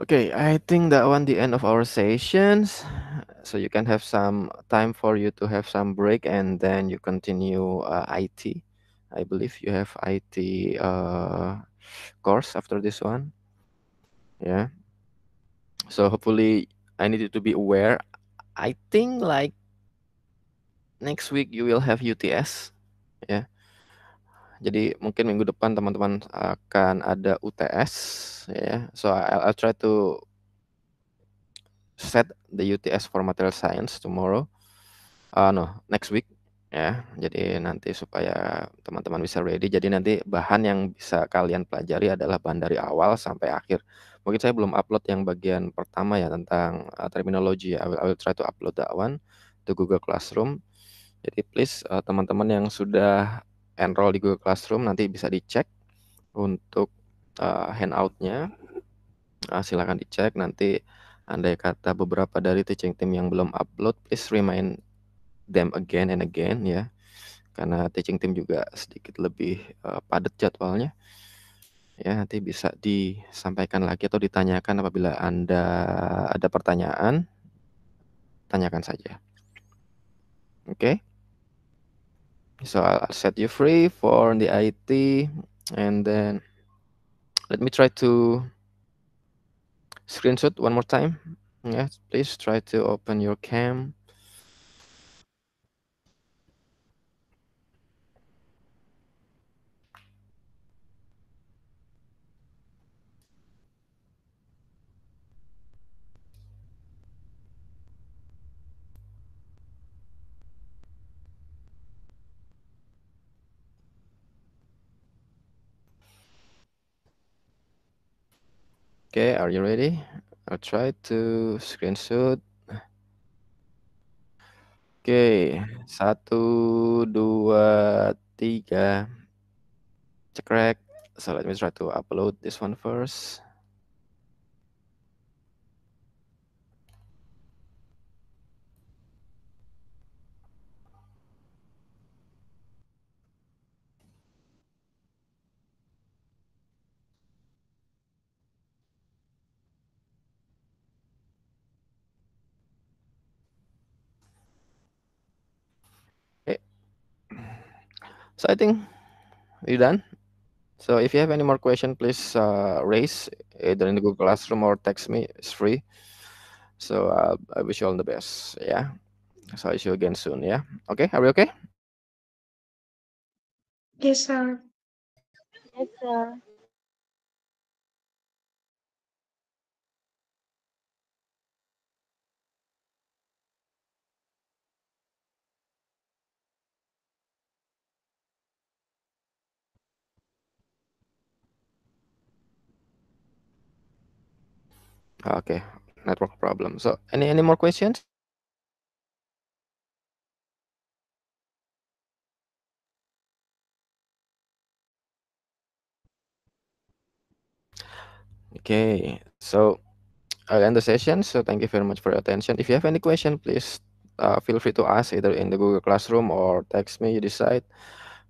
Okay, I think that one the end of our sessions. So you can have some time for you to have some break and then you continue uh, IT. I believe you have IT uh, course after this one. Yeah. So hopefully I need you to be aware. I think like next week you will have UTS. Yeah. Jadi mungkin minggu depan teman-teman akan ada UTS ya. Yeah. So I'll, I'll try to set the UTS for material science tomorrow. Uh, no, next week ya. Jadi nanti supaya teman-teman bisa ready. Jadi nanti bahan yang bisa kalian pelajari adalah bahan dari awal sampai akhir. Mungkin saya belum upload yang bagian pertama ya tentang uh, terminologi. I will, I will try to upload that one to Google Classroom. Jadi please ah, teman-teman uh, teman -teman yang sudah enroll di Google Classroom nanti bisa dicek untuk uh, handoutnya uh, ah, silahkan dicek nanti andai kata beberapa dari teaching team yang belum upload please remind them again and again ya karena teaching team juga sedikit lebih uh, padat jadwalnya ya nanti bisa disampaikan lagi atau ditanyakan apabila anda ada pertanyaan tanyakan saja oke okay? so I'll set you free for the IT and then let me try to screenshot one more time yes please try to open your cam Okay, are you ready? I'll try to screenshot. okay. satu, dua, tiga. Check, right. So let me try to upload this one first. So I think you're done. So if you have any more question, please uh, raise either in the Google Classroom or text me. It's free. So uh, I wish you all the best. Yeah. So I see you again soon. Yeah. Okay. Are we okay? Yes, sir. Yes, sir. Okay, network problem. So any any more questions? Okay, so I'll end the session. So thank you very much for your attention. If you have any question, please uh, feel free to ask either in the Google Classroom or text me, you decide.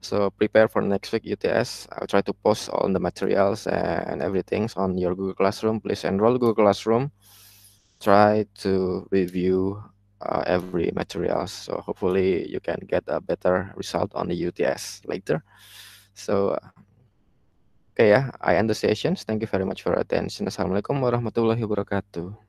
So prepare for next week UTS. I'll try to post all the materials and everything on your Google Classroom. Please enroll Google Classroom. Try to review uh, every material. So hopefully you can get a better result on the UTS later. So uh, okay yeah, I end the sessions. Thank you very much for attention. Assalamualaikum warahmatullahi wabarakatuh.